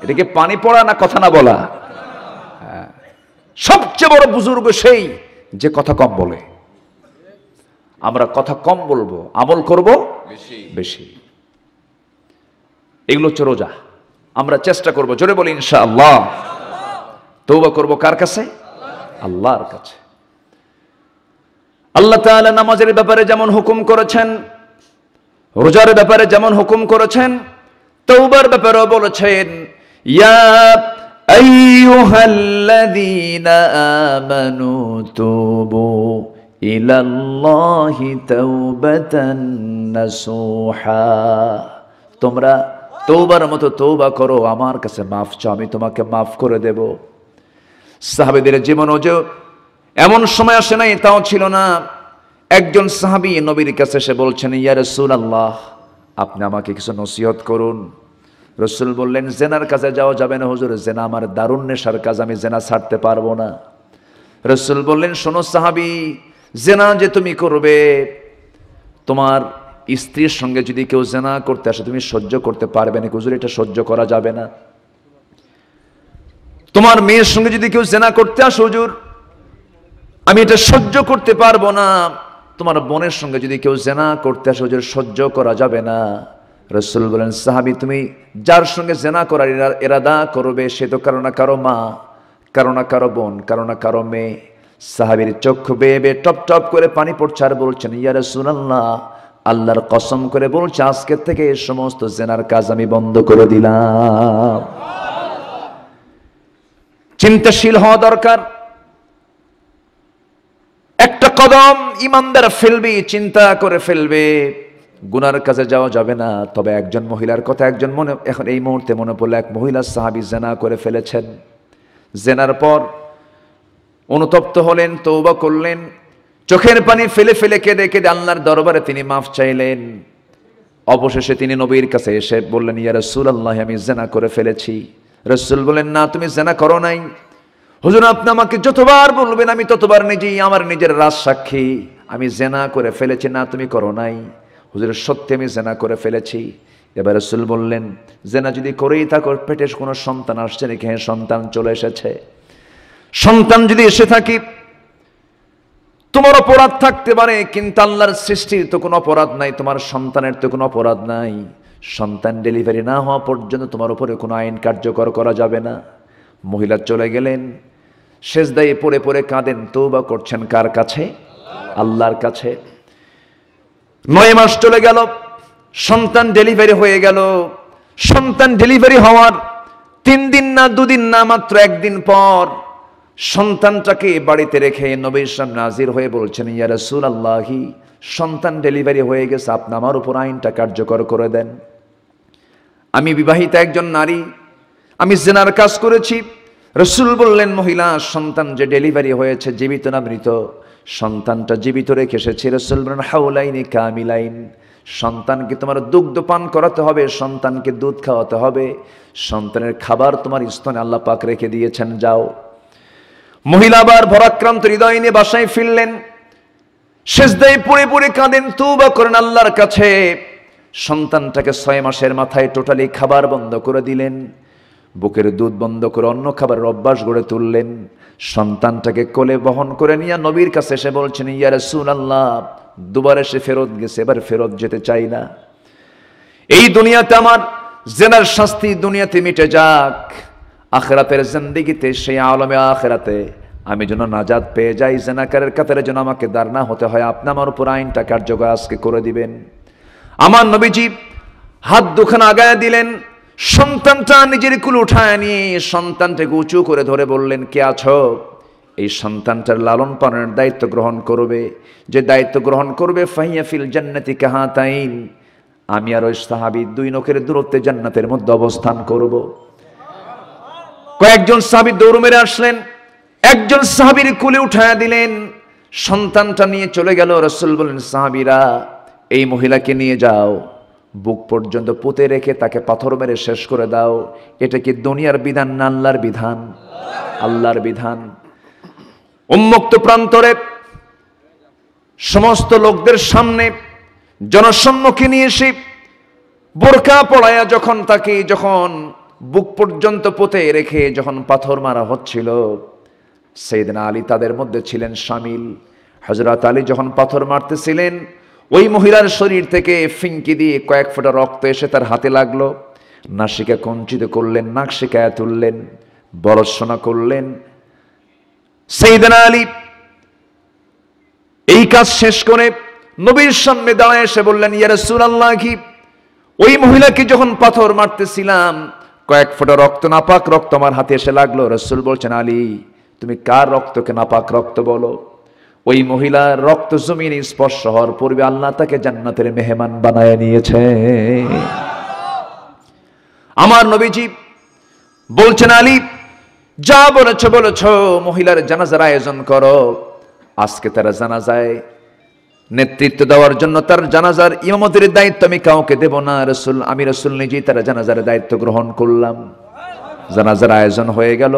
এটাকে পানি পড়া না কথা না বলা হ্যাঁ। সবচেয়ে বড় বুজুর্গ সেই যে কথা কম বলে আমরা কথা কম বলবো আমল করব বেশি এগুলো হচ্ছে রোজা আমরা চেষ্টা করব জোরে বলি ইনশা আল্লাহ তৌবা করব কার কাছে আল্লাহর কাছে আল্লাহ তাআলা নামাজের ব্যাপারে যেমন হুকুম করেছেন রোজার ব্যাপারে যেমন হুকুম করেছেন তৌবার ব্যাপারেও বলেছেন ইয়া أيها الذين آمنوا توبوا إلى الله توبة نصوحا তোমরা তোবার মতো তৌবা করো আমার কাছে মাফ চাও আমি তোমাকে মাফ করে দেব সাহাবেদের জীবন যে এমন সময় আসে নাই তাও ছিল না একজন সাহাবি নবীর কাছে এসে বলছেন ইয়ারে সুল আল্লাহ আপনি আমাকে কিছু নসিহত করুন রসুল বললেন জেনার কাছে যাওয়া যাবে না হুজুর জেনা আমার দারুণ নেশার কাজ আমি জেনা ছাড়তে পারবো না রসুল বললেন শোনো সাহাবি জেনা যে তুমি করবে তোমার স্ত্রীর সঙ্গে যদি কেউ জেনা করতে আসে তুমি সহ্য করতে পারবে না হুজুর এটা সহ্য করা যাবে না তোমার মেয়ের সঙ্গে যদি কেউ জেনা করতে আসো হুজুর আমি এটা সহ্য করতে পারবো না তোমার বোনের সঙ্গে যদি কেউ জেনা করতে আসে হুজুর সহ্য করা যাবে না রসুল বলেন সাহাবি তুমি যার সঙ্গে জেনা করার এরাদা করবে সে তো কারো না কারো মা কারো না কারো বোন কারো না কারো মেয়ে সাহাবির চক্ষু বেয়ে বেয়ে টপ টপ করে পানি পড়ছে আর বলছেন ইয়া রসুলাল্লাহ আল্লাহর কসম করে বলছে আজকের থেকে এই সমস্ত জেনার কাজ আমি বন্ধ করে দিলাম চিন্তাশীল হওয়া দরকার একটা কদম ইমানদার ফেলবে চিন্তা করে ফেলবে গুনার কাছে যাওয়া যাবে না তবে একজন মহিলার কথা একজন মনে এখন এই মুহূর্তে মনে পড়লে এক মহিলা সাহাবি জেনা করে ফেলেছেন জেনার পর অনুতপ্ত হলেন তৌবা করলেন চোখের পানি ফেলে ফেলে কেঁদে কেঁদে আল্লাহর দরবারে তিনি মাফ চাইলেন অবশেষে তিনি নবীর কাছে এসে বললেন ইয়া রসুল আল্লাহ আমি জেনা করে ফেলেছি রসুল বলেন না তুমি জেনা করো নাই হুজুর আপনি আমাকে যতবার বলবেন আমি ততবার নিজেই আমার নিজের রাজ সাক্ষী আমি জেনা করে ফেলেছি না তুমি করো নাই হুজুরের সত্যি আমি জেনা করে ফেলেছি এবার রসুল বললেন জেনা যদি করেই থাকো পেটে কোনো সন্তান আসছে নাকি হ্যাঁ সন্তান চলে এসেছে সন্তান যদি এসে থাকি তোমার অপরাধ থাকতে পারে কিন্তু আল্লাহর সৃষ্টির তো কোনো অপরাধ নাই তোমার সন্তানের তো কোনো অপরাধ নাই সন্তান ডেলিভারি না হওয়া পর্যন্ত তোমার উপরে কোনো আইন কার্যকর করা যাবে না মহিলা চলে গেলেন শেষ দায়ে পড়ে পড়ে কাঁদেন বা করছেন কার কাছে আল্লাহর কাছে নয় মাস চলে গেল সন্তান ডেলিভারি হয়ে গেল সন্তান ডেলিভারি হওয়ার তিন দিন না দুদিন না মাত্র একদিন পর সন্তানটাকে বাড়িতে রেখে নবীর সামনে নাজির হয়ে বলছেন ইয়া রাসূল আল্লাহি সন্তান ডেলিভারি হয়ে গেছে আপনি আমার উপর আইনটা কার্যকর করে দেন আমি বিবাহিত একজন নারী আমি জেনার কাজ করেছি রসুল বললেন মহিলা সন্তান যে ডেলিভারি হয়েছে জীবিত না মৃত সন্তানটা জীবিত রেখে সে ছেড়ে সলমান হাউলাইনি কামিলাইন সন্তানকে তোমার দুগ্ধ পান করাতে হবে সন্তানকে দুধ খাওয়াতে হবে সন্তানের খাবার তোমার স্তনে আল্লাহ পাক রেখে দিয়েছেন যাও মহিলা আবার ভরাক্রান্ত হৃদয় নিয়ে বাসায় ফিরলেন সেজদাই পড়ে পড়ে কাঁদেন বা করেন আল্লাহর কাছে সন্তানটাকে ছয় মাসের মাথায় টোটালি খাবার বন্ধ করে দিলেন বুকের দুধ বন্ধ করে অন্য খাবারের অভ্যাস গড়ে তুললেন সন্তানটাকে কোলে বহন করে নিয়ে নবীর কাছে এসে বলছেন ইয়ারে সুন আল্লাহ দুবার এসে ফেরত গেছে এবার ফেরত যেতে চাই না এই দুনিয়াতে আমার জেনার শাস্তি দুনিয়াতে মিটে যাক আখেরাতের জিন্দিগিতে সেই আলমে আখরাতে আমি যেন নাজাদ পেয়ে যাই জেনাকারের কাতারে যেন আমাকে দাঁড় না হতে হয় আপনি আমার উপর আইনটা কার্যকর আজকে করে দিবেন আমার নবীজি হাত দুখান আগায় দিলেন সন্তানটা নিজের কুল উঠায় নিয়ে সন্তানটাকে উঁচু করে ধরে বললেন কে আছো এই সন্তানটার লালন পালনের দায়িত্ব গ্রহণ করবে যে দায়িত্ব গ্রহণ করবে ফাহিয়া ফিল জান্নাতি কাহা তাইন আমি আর ওই সাহাবি দুই নখের দূরত্বে জান্নাতের মধ্যে অবস্থান করব কয়েকজন সাহাবি দৌড় মেরে আসলেন একজন সাহাবির কুলে উঠায় দিলেন সন্তানটা নিয়ে চলে গেল রসুল বলেন সাহাবিরা এই মহিলাকে নিয়ে যাও বুক পর্যন্ত পুঁতে রেখে তাকে পাথর মেরে শেষ করে দাও এটা কি দুনিয়ার বিধান না আল্লাহর বিধান আল্লাহর বিধান উন্মুক্ত প্রান্তরে সমস্ত লোকদের সামনে জনসম্মুখে নিয়ে এসে বোরকা পড়ায়া যখন তাকে যখন বুক পর্যন্ত পুঁতে রেখে যখন পাথর মারা হচ্ছিল সেইদিন আলী তাদের মধ্যে ছিলেন সামিল হজরত আলী যখন পাথর মারতেছিলেন ওই মহিলার শরীর থেকে ফিঙ্কি দিয়ে কয়েক ফোঁটা রক্ত এসে তার হাতে লাগলো নাসিকা কঞ্চিত করলেন নাক শিকায় তুললেন বরসনা করলেন সেইদানা আলী এই কাজ শেষ করে নবীর সামনে দাঁড়ায় এসে বললেন ইয়ারসুল আল্লাহ কি ওই মহিলাকে যখন পাথর মারতেছিলাম কয়েক ফোঁটা রক্ত নাপাক রক্ত আমার হাতে এসে লাগলো রসুল বলছেন আলী তুমি কার রক্তকে নাপাক রক্ত বলো ওই মহিলার রক্ত জমিন স্পর্শ হওয়ার পূর্বে আল্লাহ তাকে জান্নাতের মেহমান বানায় নিয়েছে আমার নবীজি বলছেন আলী যা বলেছ বলেছ মহিলার জানাজার আয়োজন করো আজকে তারা জানা যায় নেতৃত্ব দেওয়ার জন্য তার জানাজার ইমামতির দায়িত্ব আমি কাউকে দেব না রসুল আমি রসুল নিজেই তারা জানাজার দায়িত্ব গ্রহণ করলাম জানাজার আয়োজন হয়ে গেল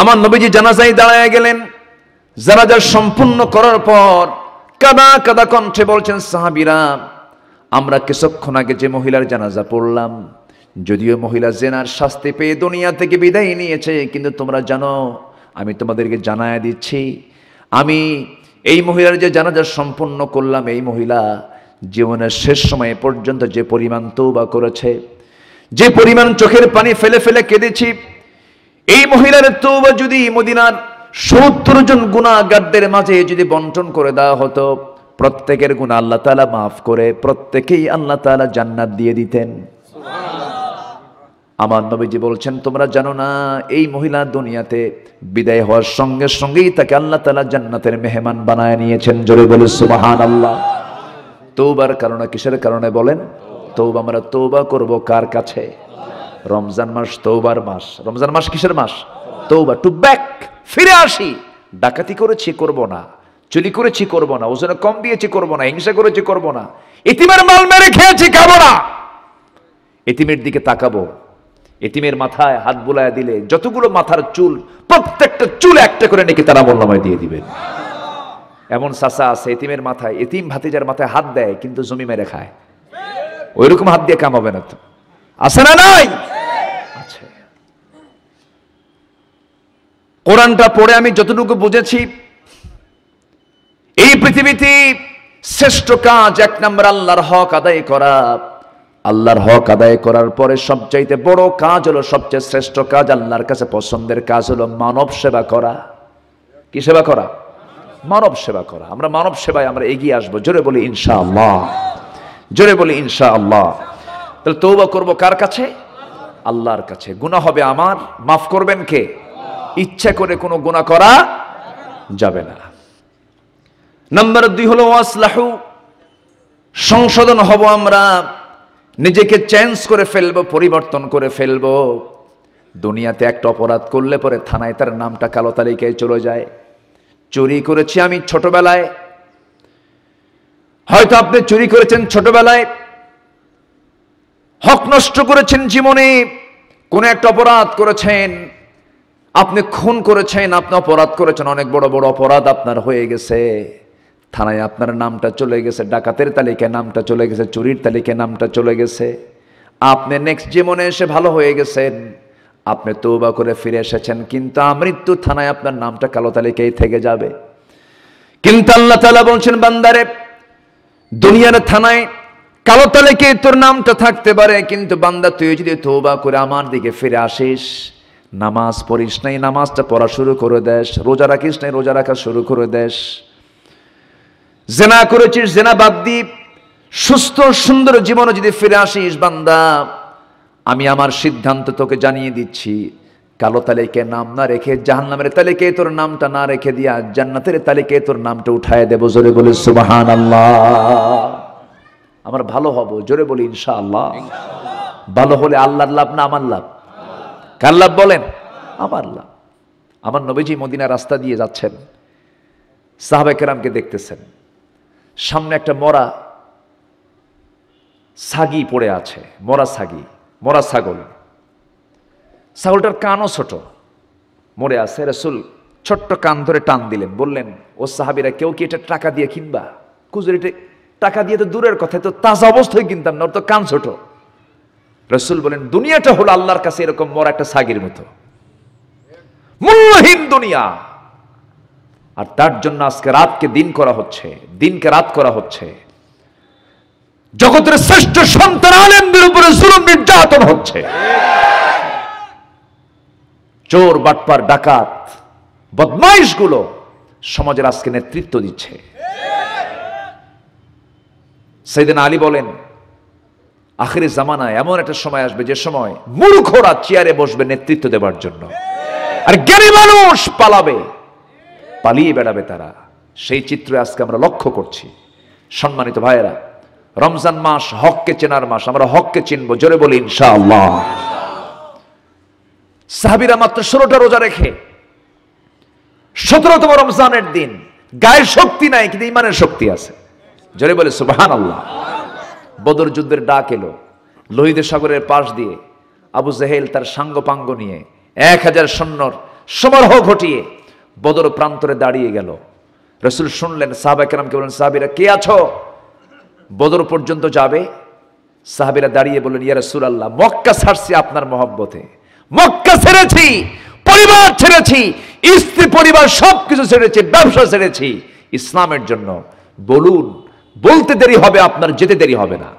আমার নবীজি জানাজাই দাঁড়ায় গেলেন জানাজা সম্পূর্ণ করার পর কাদা কাদা কণ্ঠে বলছেন সাহাবিরা আমরা কিছুক্ষণ আগে যে মহিলার জানাজা পড়লাম যদিও মহিলা জেনার শাস্তি পেয়ে দুনিয়া থেকে বিদায় নিয়েছে কিন্তু তোমরা জানো আমি তোমাদেরকে জানায় দিচ্ছি আমি এই মহিলার যে জানাজা সম্পূর্ণ করলাম এই মহিলা জীবনের শেষ সময়ে পর্যন্ত যে পরিমাণ তৌবা করেছে যে পরিমাণ চোখের পানি ফেলে ফেলে কেঁদেছি এই মহিলার তৌবা যদি মদিনার সত্তর জন গুণাগারদের মাঝে যদি বন্টন করে দেওয়া হতো প্রত্যেকের গুণ আল্লাহ তালা মাফ করে প্রত্যেকেই আল্লাহ তালা জান্নাত দিয়ে দিতেন আমার নবীজি বলছেন তোমরা জানো না এই মহিলা দুনিয়াতে বিদায় হওয়ার সঙ্গে সঙ্গেই তাকে আল্লাহ তালা জান্নাতের মেহমান বানায় নিয়েছেন জোরে বলে সুবাহান আল্লাহ তৌবার কারণে কিসের কারণে বলেন তৌবা আমরা তৌবা করব কার কাছে রমজান মাস তৌবার মাস রমজান মাস কিসের মাস তৌবা টু ব্যাক ফিরে আসি ডাকাতি করেছি করব না চুরি করেছি করব না ওজনে কম দিয়েছি করব না হিংসা করেছি করব না এতিমের মাল মেরে খেয়েছি খাবো না এতিমের দিকে তাকাবো এতিমের মাথায় হাত বোলায় দিলে যতগুলো মাথার চুল প্রত্যেকটা চুল একটা করে নাকি তারা মোল্লামায় দিয়ে দিবে এমন সাসা আছে এতিমের মাথায় এতিম ভাতিজার মাথায় হাত দেয় কিন্তু জমি মেরে খায় ওইরকম হাত দিয়ে কামাবে না তো আসে না নাই কোরআনটা পড়ে আমি যতটুকু বুঝেছি এই পৃথিবীতে শ্রেষ্ঠ কাজ এক নম্বর আল্লাহর হক আদায় করা আল্লাহর হক আদায় করার পরে সবচাইতে বড় কাজ হলো সবচেয়ে শ্রেষ্ঠ কাজ আল্লাহর কাছে পছন্দের কাজ হলো মানব সেবা করা কি সেবা করা মানব সেবা করা আমরা মানব সেবায় আমরা এগিয়ে আসবো জোরে বলি ইনশা আল্লাহ জোরে বলি ইনশা আল্লাহ তাহলে তৌবা করবো কার কাছে আল্লাহর কাছে গুণা হবে আমার মাফ করবেন কে ইচ্ছা করে কোনো গোনা করা যাবে না নাম্বার দুই হলো ওয়াসলাহু সংশোধন হব আমরা নিজেকে চেঞ্জ করে ফেলবো পরিবর্তন করে ফেলবো দুনিয়াতে একটা অপরাধ করলে পরে থানায় তার নামটা কালো তালিকায় চলে যায় চুরি করেছি আমি ছোটবেলায় হয়তো আপনি চুরি করেছেন ছোটবেলায় হক নষ্ট করেছেন জীবনে কোন একটা অপরাধ করেছেন আপনি খুন করেছেন আপনি অপরাধ করেছেন অনেক বড় বড় অপরাধ আপনার হয়ে গেছে থানায় আপনার নামটা চলে গেছে ডাকাতের তালিকায় নামটা চলে গেছে চুরির তালিকায় নামটা চলে গেছে আপনি নেক্সট জীবনে এসে ভালো হয়ে গেছেন আপনি তৌবা করে ফিরে এসেছেন কিন্তু আমৃত্যু থানায় আপনার নামটা কালো তালিকায় থেকে যাবে কিন্তু আল্লাহ তালা বলছেন বান্দারে দুনিয়ার থানায় কালো তালিকায় তোর নামটা থাকতে পারে কিন্তু বান্দা তুই যদি তৌবা করে আমার দিকে ফিরে আসিস নামাজ পড়িস নাই নামাজটা পড়া শুরু করে দেশ রোজা রাখিস নাই রোজা রাখা শুরু করে দেশ জেনা করেছিস জেনা বাদ দ্বীপ সুস্থ সুন্দর জীবনে যদি ফিরে আসিস বান্দা আমি আমার সিদ্ধান্ত তোকে জানিয়ে দিচ্ছি কালো তালিকে নাম না রেখে জাহান্নামের তালিকে তোর নামটা না রেখে দিয়া জান্নাতের তালিকে তোর নামটা উঠায় দেবো জোরে বলে সুবাহান আল্লাহ আমার ভালো হব জোরে বলি ইনশাআল্লাহ ভালো হলে আল্লাহর লাভ না আমার লাভ কার লাভ বলেন আমার লাভ আমার নবীজি মদিনা রাস্তা দিয়ে যাচ্ছেন সাহাবেকেরামকে দেখতেছেন সামনে একটা মরা সাগি পড়ে আছে মরা সাগি মরা ছাগল ছাগলটার কানও ছোট মরে আছে রসুল ছোট্ট কান ধরে টান দিলেন বললেন ও সাহাবিরা কেউ কি এটা টাকা দিয়ে কিনবা কুজুরিটা টাকা দিয়ে তো দূরের কথা তো তাজা অবস্থায় কিনতাম না ওর তো কান ছোট রসুল বলেন দুনিয়াটা হলো আল্লাহর কাছে এরকম মর একটা সাগির মতো মূল্যহীন দুনিয়া আর তার জন্য আজকে রাতকে দিন করা হচ্ছে দিনকে রাত করা হচ্ছে জগতের শ্রেষ্ঠ সন্তান আলেমদের উপরে জুলুম নির্যাতন হচ্ছে চোর বাটপার ডাকাত বদমাইশ গুলো সমাজের আজকে নেতৃত্ব দিচ্ছে সেদিন আলী বলেন আখেরি জামানা এমন একটা সময় আসবে যে সময় মূর্খরা চেয়ারে বসবে নেতৃত্ব দেবার জন্য আর জ্ঞানী মানুষ পালাবে পালিয়ে বেড়াবে তারা সেই চিত্র আজকে আমরা লক্ষ্য করছি সম্মানিত ভাইয়েরা রমজান মাস হককে চেনার মাস আমরা হককে চিনবো জোরে বলি ইনশাআল্লাহ সাহাবিরা মাত্র ষোলোটা রোজা রেখে সতেরোতম রমজানের দিন গায়ের শক্তি নাই কিন্তু ইমানের শক্তি আছে জোরে বলে সুবাহান আল্লাহ বদর যুদ্ধের ডাক এলো লোহিত সাগরের পাশ দিয়ে আবু জেহেল তার সাঙ্গ পাঙ্গ নিয়ে এক হাজার সৈন্যর সমারোহ ঘটিয়ে বদর প্রান্তরে দাঁড়িয়ে গেল রসুল শুনলেন সাহাবা কেরামকে বললেন সাহাবিরা কে আছো বদর পর্যন্ত যাবে সাহাবিরা দাঁড়িয়ে বললেন ইয়া রসুল আল্লাহ মক্কা ছাড়ছি আপনার মহব্বতে মক্কা ছেড়েছি পরিবার ছেড়েছি স্ত্রী পরিবার সবকিছু ছেড়েছি ব্যবসা ছেড়েছি ইসলামের জন্য বলুন বলতে দেরি হবে আপনার যেতে দেরি হবে না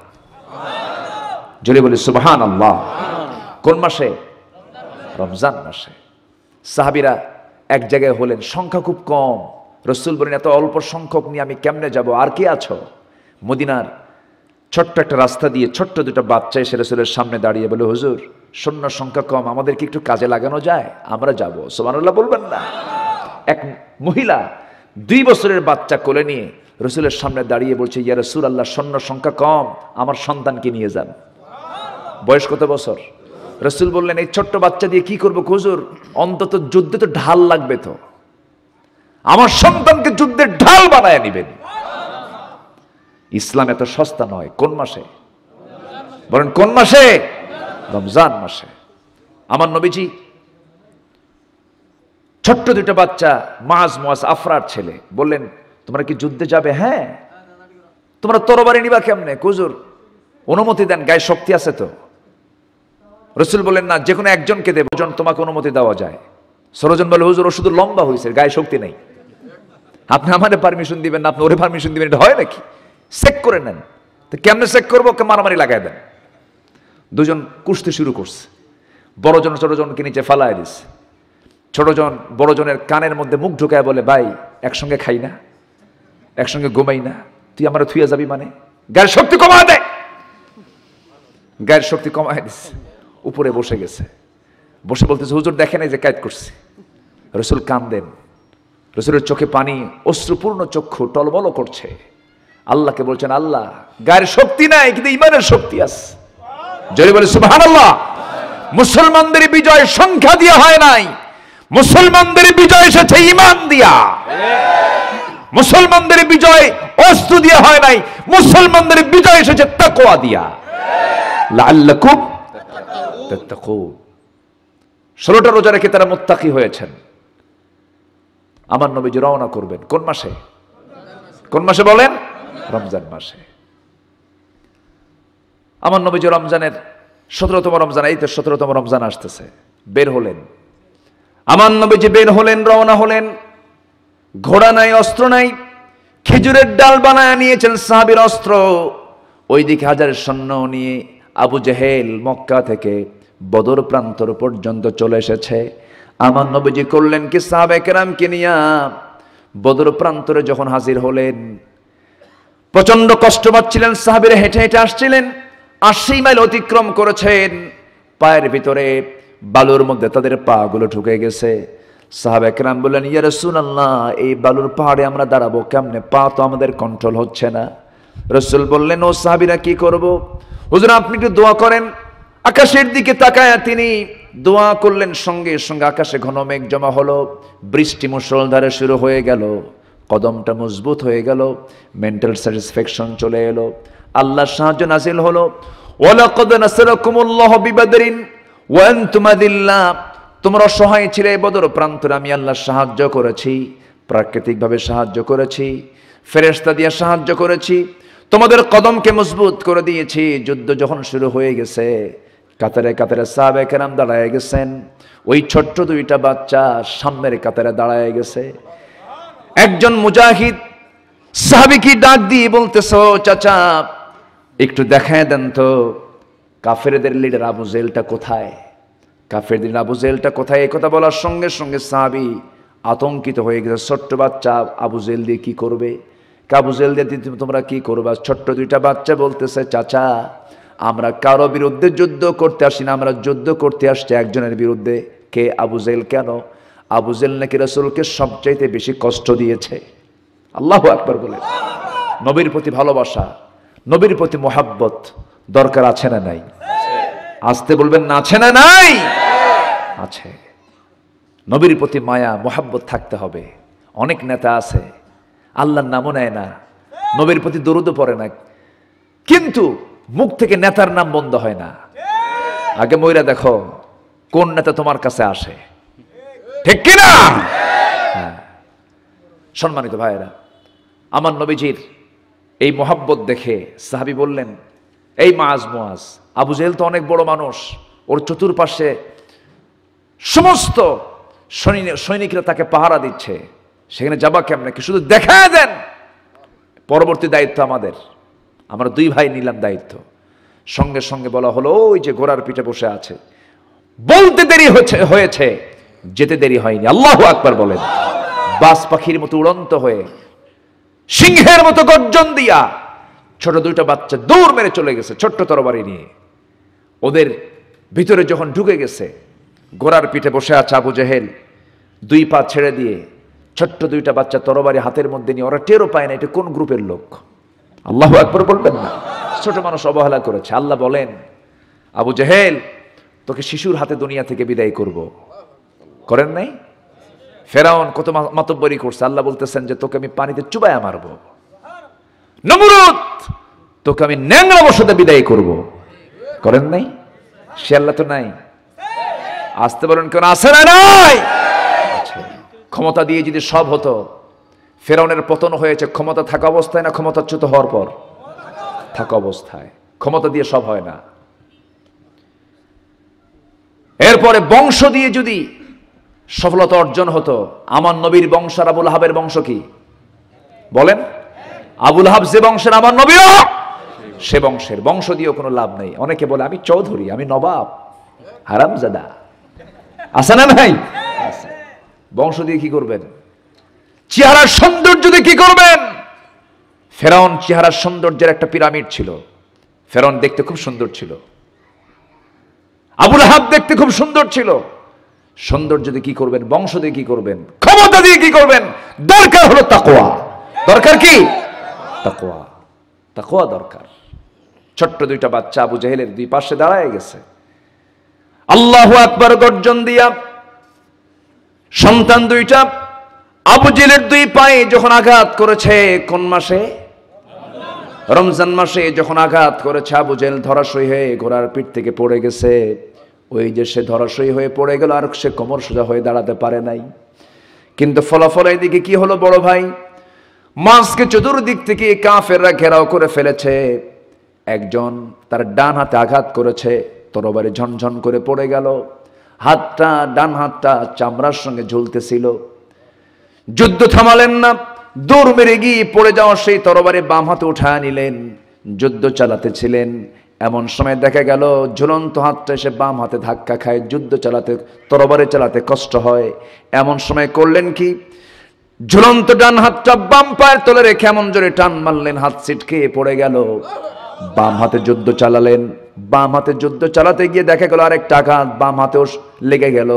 জোরে বলি সুবাহান আল্লাহ কোন মাসে রমজান মাসে সাহাবিরা এক জায়গায় হলেন সংখ্যা খুব কম রসুল বলেন এত অল্প সংখ্যক নিয়ে আমি কেমনে যাব আর কে আছো মদিনার ছোট্ট একটা রাস্তা দিয়ে ছোট্ট দুটো বাচ্চা এসে রসুলের সামনে দাঁড়িয়ে বলে হুজুর সৈন্য সংখ্যা কম আমাদেরকে একটু কাজে লাগানো যায় আমরা যাব সোমানুল্লাহ বলবেন না এক মহিলা দুই বছরের বাচ্চা কোলে নিয়ে রসুলের সামনে দাঁড়িয়ে বলছে ইয়ার রসুল আল্লাহ সৈন্য সংখ্যা কম আমার সন্তানকে নিয়ে যান বয়স কত বছর রসুল বললেন এই ছোট্ট বাচ্চা দিয়ে কি করবো খুজুর অন্তত যুদ্ধে তো ঢাল লাগবে তো আমার সন্তানকে যুদ্ধের ঢাল বানায় নিবেন ইসলাম এত সস্তা নয় কোন মাসে বলেন কোন মাসে রমজান মাসে আমার নবীজি ছোট্ট দুটো বাচ্চা মাস মাস আফরার ছেলে বললেন তোমরা কি যুদ্ধে যাবে হ্যাঁ তোমরা তরবারি নিবা কেমনে কুজুর অনুমতি দেন গায়ে শক্তি আছে তো রসুল বলেন না যে কোনো একজনকে দেব জন তোমাকে অনুমতি দেওয়া যায় সরোজন বলে হুজুর শুধু লম্বা হয়েছে গায়ে শক্তি নেই আপনি আমারে পারমিশন দিবেন না আপনি ওরে পারমিশন দিবেন এটা হয় নাকি চেক করে নেন তো কেমনে চেক করবো মারামারি লাগাই দেন দুজন কুস্তি শুরু করছে বড়জন ছোটজনকে নিচে ফালায় দিছে ছোটজন বড়জনের কানের মধ্যে মুখ ঢুকায় বলে ভাই একসঙ্গে খাই না একসঙ্গে ঘুমাই না তুই আমার থুয়ে যাবি মানে গায়ের শক্তি কমা দে গায়ের শক্তি কমায় দিচ্ছে উপরে বসে গেছে বসে বলতেছে হুজুর দেখে নাই যে কায়দ করছে রসুল কান্দেন রসুলের চোখে পানি অশ্রুপূর্ণ চক্ষু টলবল করছে আল্লাহকে বলছেন আল্লাহ গায়ের শক্তি নাই কিন্তু ইমানের শক্তি আছে জোরে বলে সুবাহান আল্লাহ মুসলমানদের বিজয় সংখ্যা দিয়ে হয় নাই মুসলমানদের বিজয় এসেছে ইমান দিয়া মুসলমানদের বিজয় অস্ত্র দিয়ে হয় নাই মুসলমানদের বিজয় এসেছে তাকোয়া দিয়া লাল্লাকুম ষোলোটা রোজা রেখে তারা মোত্তাকি হয়েছেন আমার নবীজি রওনা করবেন কোন মাসে কোন মাসে বলেন রমজান মাসে আমার নবীজি রমজানের সতেরোতম রমজান এই তো সতেরোতম রমজান আসতেছে বের হলেন আমার নবীজি বের হলেন রওনা হলেন ঘোড়া নাই অস্ত্র নাই খেজুরের ডাল বানায় নিয়েছেন সাহাবির অস্ত্র ওইদিকে হাজার সৈন্য নিয়ে আবু জেহেল মক্কা থেকে বদর প্রান্তর পর্যন্ত চলে এসেছে আমার নবীজি করলেন কি সাহাবে কেরামকে নিয়া বদর প্রান্তরে যখন হাজির হলেন প্রচন্ড কষ্ট পাচ্ছিলেন সাহাবের হেঁটে হেঁটে আসছিলেন আশি মাইল অতিক্রম করেছেন পায়ের ভিতরে বালুর মধ্যে তাদের পাগুলো ঢুকে গেছে সাহাব একরাম বললেন রসুল রসুল্লাহ এই বালুর পাহাড়ে আমরা দাঁড়াবো কেমনে পা তো আমাদের কন্ট্রোল হচ্ছে না রসুল বললেন ও সাহাবিরা কি করব। হুজুর আপনি একটু দোয়া করেন আকাশের দিকে তাকায় তিনি দোয়া করলেন সঙ্গে সঙ্গে আকাশে ঘন মেঘ জমা হলো বৃষ্টি মুসলধারে শুরু হয়ে গেল কদমটা মজবুত হয়ে গেল মেন্টাল স্যাটিসফ্যাকশন চলে এলো আল্লাহর সাহায্য নাজিল হলো ওলা কদ নাসরকুমুল্লাহ বিবাদরিন ওয়ান্তুমাদিল্লাহ তোমরা অসহায় ছিলে বদর প্রান্তরে আমি আল্লাহ সাহায্য করেছি প্রাকৃতিকভাবে সাহায্য করেছি ফেরেস্তা দিয়ে সাহায্য করেছি তোমাদের কদমকে মজবুত করে দিয়েছি যুদ্ধ যখন শুরু হয়ে গেছে কাতারে কাতারে সাহাবে কেরাম দাঁড়ায় গেছেন ওই ছোট্ট দুইটা বাচ্চা সামনের কাতারে দাঁড়ায় গেছে একজন মুজাহিদ সাহাবি কি ডাক দিয়ে বলতেছ চাচা একটু দেখায় দেন তো কাফেরদের লিডার আবু জেলটা কোথায় কাফেরদিন আবু জেলটা কোথায় একথা কথা বলার সঙ্গে সঙ্গে সাবি আতঙ্কিত হয়ে গেছে ছোট্ট বাচ্চা আবু জেল দিয়ে কী করবে কাবু জেল দিয়ে তোমরা কী করবে ছোট্ট দুইটা বাচ্চা বলতেছে চাচা আমরা কারো বিরুদ্ধে যুদ্ধ করতে আসি না আমরা যুদ্ধ করতে আসছি একজনের বিরুদ্ধে কে আবু জেল কেন আবু জেল নাকি রসুলকে সবচাইতে বেশি কষ্ট দিয়েছে আল্লাহ একবার বলে নবীর প্রতি ভালোবাসা নবীর প্রতি মোহাব্বত দরকার আছে না নাই আসতে বলবেন না আছে না নাই আছে নবীর প্রতি মায়া মোহাব্বত থাকতে হবে অনেক নেতা আছে আল্লাহর নামও নেয় না নবীর প্রতি দরুদও পড়ে না কিন্তু মুখ থেকে নেতার নাম বন্ধ হয় না আগে ময়রা দেখো কোন নেতা তোমার কাছে আসে ঠিক কিনা হ্যাঁ। সম্মানিত ভাইরা আমার নবীজির এই মোহাব্বত দেখে সাহাবি বললেন এই মাজ মোয়াজ আবু জেহেল তো অনেক বড় মানুষ ওর চতুর্পাশে সমস্ত সৈনিকরা তাকে পাহারা দিচ্ছে সেখানে যাবা কেমনে কি শুধু দেখা দেন পরবর্তী দায়িত্ব আমাদের আমরা দুই ভাই নিলাম দায়িত্ব সঙ্গে সঙ্গে বলা হলো ওই যে ঘোড়ার পিঠে বসে আছে বলতে দেরি হয়েছে যেতে দেরি হয়নি আল্লাহ আকবার বলেন বাস পাখির মতো উড়ন্ত হয়ে সিংহের মতো গর্জন দিয়া ছোট দুইটা বাচ্চা দৌড় মেরে চলে গেছে ছোট্ট তরবারি নিয়ে ওদের ভিতরে যখন ঢুকে গেছে গোড়ার পিঠে বসে আছে আবু জেহেল দুই পা ছেড়ে দিয়ে ছোট্ট দুইটা বাচ্চা তরবারি হাতের মধ্যে নিয়ে ওরা টেরও পায় না এটা কোন গ্রুপের লোক আল্লাহ একবার বলবেন না ছোট মানুষ অবহেলা করেছে আল্লাহ বলেন আবু জেহেল তোকে শিশুর হাতে দুনিয়া থেকে বিদায় করব। করেন নাই ফেরাউন কত মাতব্বরি করছে আল্লাহ বলতেছেন যে তোকে আমি পানিতে চুবায়া মারব নমরুদ তোকে আমি ন্যাংরা বসাতে বিদায় করব করেন নাই সে আল্লাহ তো নাই আসতে বলেন কেন আসে না নাই ক্ষমতা দিয়ে যদি সব হতো ফেরাউনের পতন হয়েছে ক্ষমতা থাকা অবস্থায় না ক্ষমতাচ্যুত হওয়ার পর থাকা অবস্থায় ক্ষমতা দিয়ে সব হয় না এরপরে বংশ দিয়ে যদি সফলতা অর্জন হতো আমার নবীর বংশ আর আবুল হাবের বংশ কি বলেন আবুল হাব যে বংশের আমার নবীর সে বংশের বংশ দিয়েও কোনো লাভ নেই অনেকে বলে আমি চৌধুরী আমি নবাব হারামজাদা আসে না নাই বংশ দিয়ে কি করবেন চেহারার সৌন্দর্য দিয়ে কি করবেন ফেরন চেহারার সৌন্দর্যের একটা পিরামিড ছিল ফেরন দেখতে খুব সুন্দর ছিল আবুল হাব দেখতে খুব সুন্দর ছিল সৌন্দর্য দিয়ে কি করবেন বংশ দিয়ে কি করবেন ক্ষমতা দিয়ে কি করবেন দরকার হলো তাকোয়া দরকার কি তাকোয়া তাকোয়া দরকার ছোট্ট দুইটা বাচ্চা আবু জাহেলের দুই পাশে দাঁড়ায় গেছে আল্লাহ আকবর গর্জন দিয়া সন্তান দুইটা আবু জেলের দুই পায়ে যখন আঘাত করেছে কোন মাসে রমজান মাসে যখন আঘাত করেছে আবু জেল ধরাশই হয়ে ঘোড়ার পিঠ থেকে পড়ে গেছে ওই যে সে ধরাশই হয়ে পড়ে গেল আর সে কোমর সোজা হয়ে দাঁড়াতে পারে নাই কিন্তু ফলাফল এদিকে কি হলো বড় ভাই মাসকে চতুর্দিক থেকে কাফেররা ঘেরাও করে ফেলেছে একজন তার ডান হাতে আঘাত করেছে তরবারে ঝনঝন করে পড়ে গেল হাতটা ডান হাতটা চামড়ার সঙ্গে ঝুলতেছিল যুদ্ধ থামালেন না দৌড় মেরে গিয়ে পড়ে যাওয়া সেই তরবারে বাম হাতে উঠায় নিলেন যুদ্ধ চালাতেছিলেন এমন সময় দেখা গেল ঝুলন্ত হাতটা এসে বাম হাতে ধাক্কা খায় যুদ্ধ চালাতে তরবারে চালাতে কষ্ট হয় এমন সময় করলেন কি ঝুলন্ত ডান হাতটা বাম পায়ের তলে রেখে এমন জোরে টান মারলেন হাত ছিটকে পড়ে গেল বাম হাতে যুদ্ধ চালালেন বাম হাতে যুদ্ধ চালাতে গিয়ে দেখা গেল আরেকটা আঘাত বাম হাতেও লেগে গেল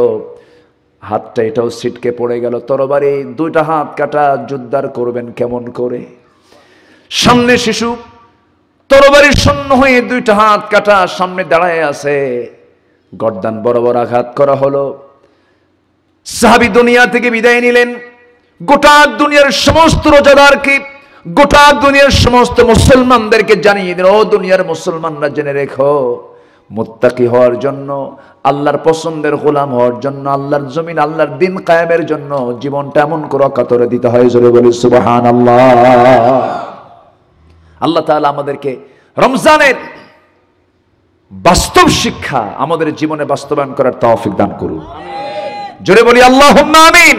হাতটা এটাও সিটকে পড়ে গেল তরবারি দুইটা হাত কাটা যুদ্ধার করবেন কেমন করে সামনে শিশু তরবারি শূন্য হয়ে দুইটা হাত কাটা সামনে দাঁড়ায় আছে গর্দান বরাবর আঘাত করা হলো সাহাবি দুনিয়া থেকে বিদায় নিলেন গোটা দুনিয়ার সমস্ত রোজাদারকে গোটা দুনিয়ার সমস্ত মুসলমানদেরকে জানিয়ে দিল ও দুনিয়ার মুসলমানরা জেনে রেখো মোত্তাকি হওয়ার জন্য আল্লাহর পছন্দের গোলাম হওয়ার জন্য আল্লাহর জমিন আল্লাহর দিন কায়েমের জন্য জীবনটা এমন করে কাতরে দিতে হয় জোরে বলি সুবাহান আল্লাহ আল্লাহ তাআলা আমাদেরকে রমজানের বাস্তব শিক্ষা আমাদের জীবনে বাস্তবায়ন করার তৌফিক দান করুন জোরে বলি আল্লাহ আমিন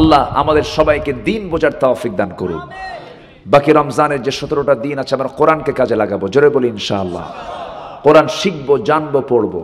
আল্লাহ আমাদের সবাইকে দিন বোঝার তাওফিক দান করুন বাকি রমজানের যে সতেরোটা দিন আছে আমরা কোরআনকে কাজে লাগাবো জোরে বলি ইনশাআল্লাহ কোরআন শিখবো জানবো পড়বো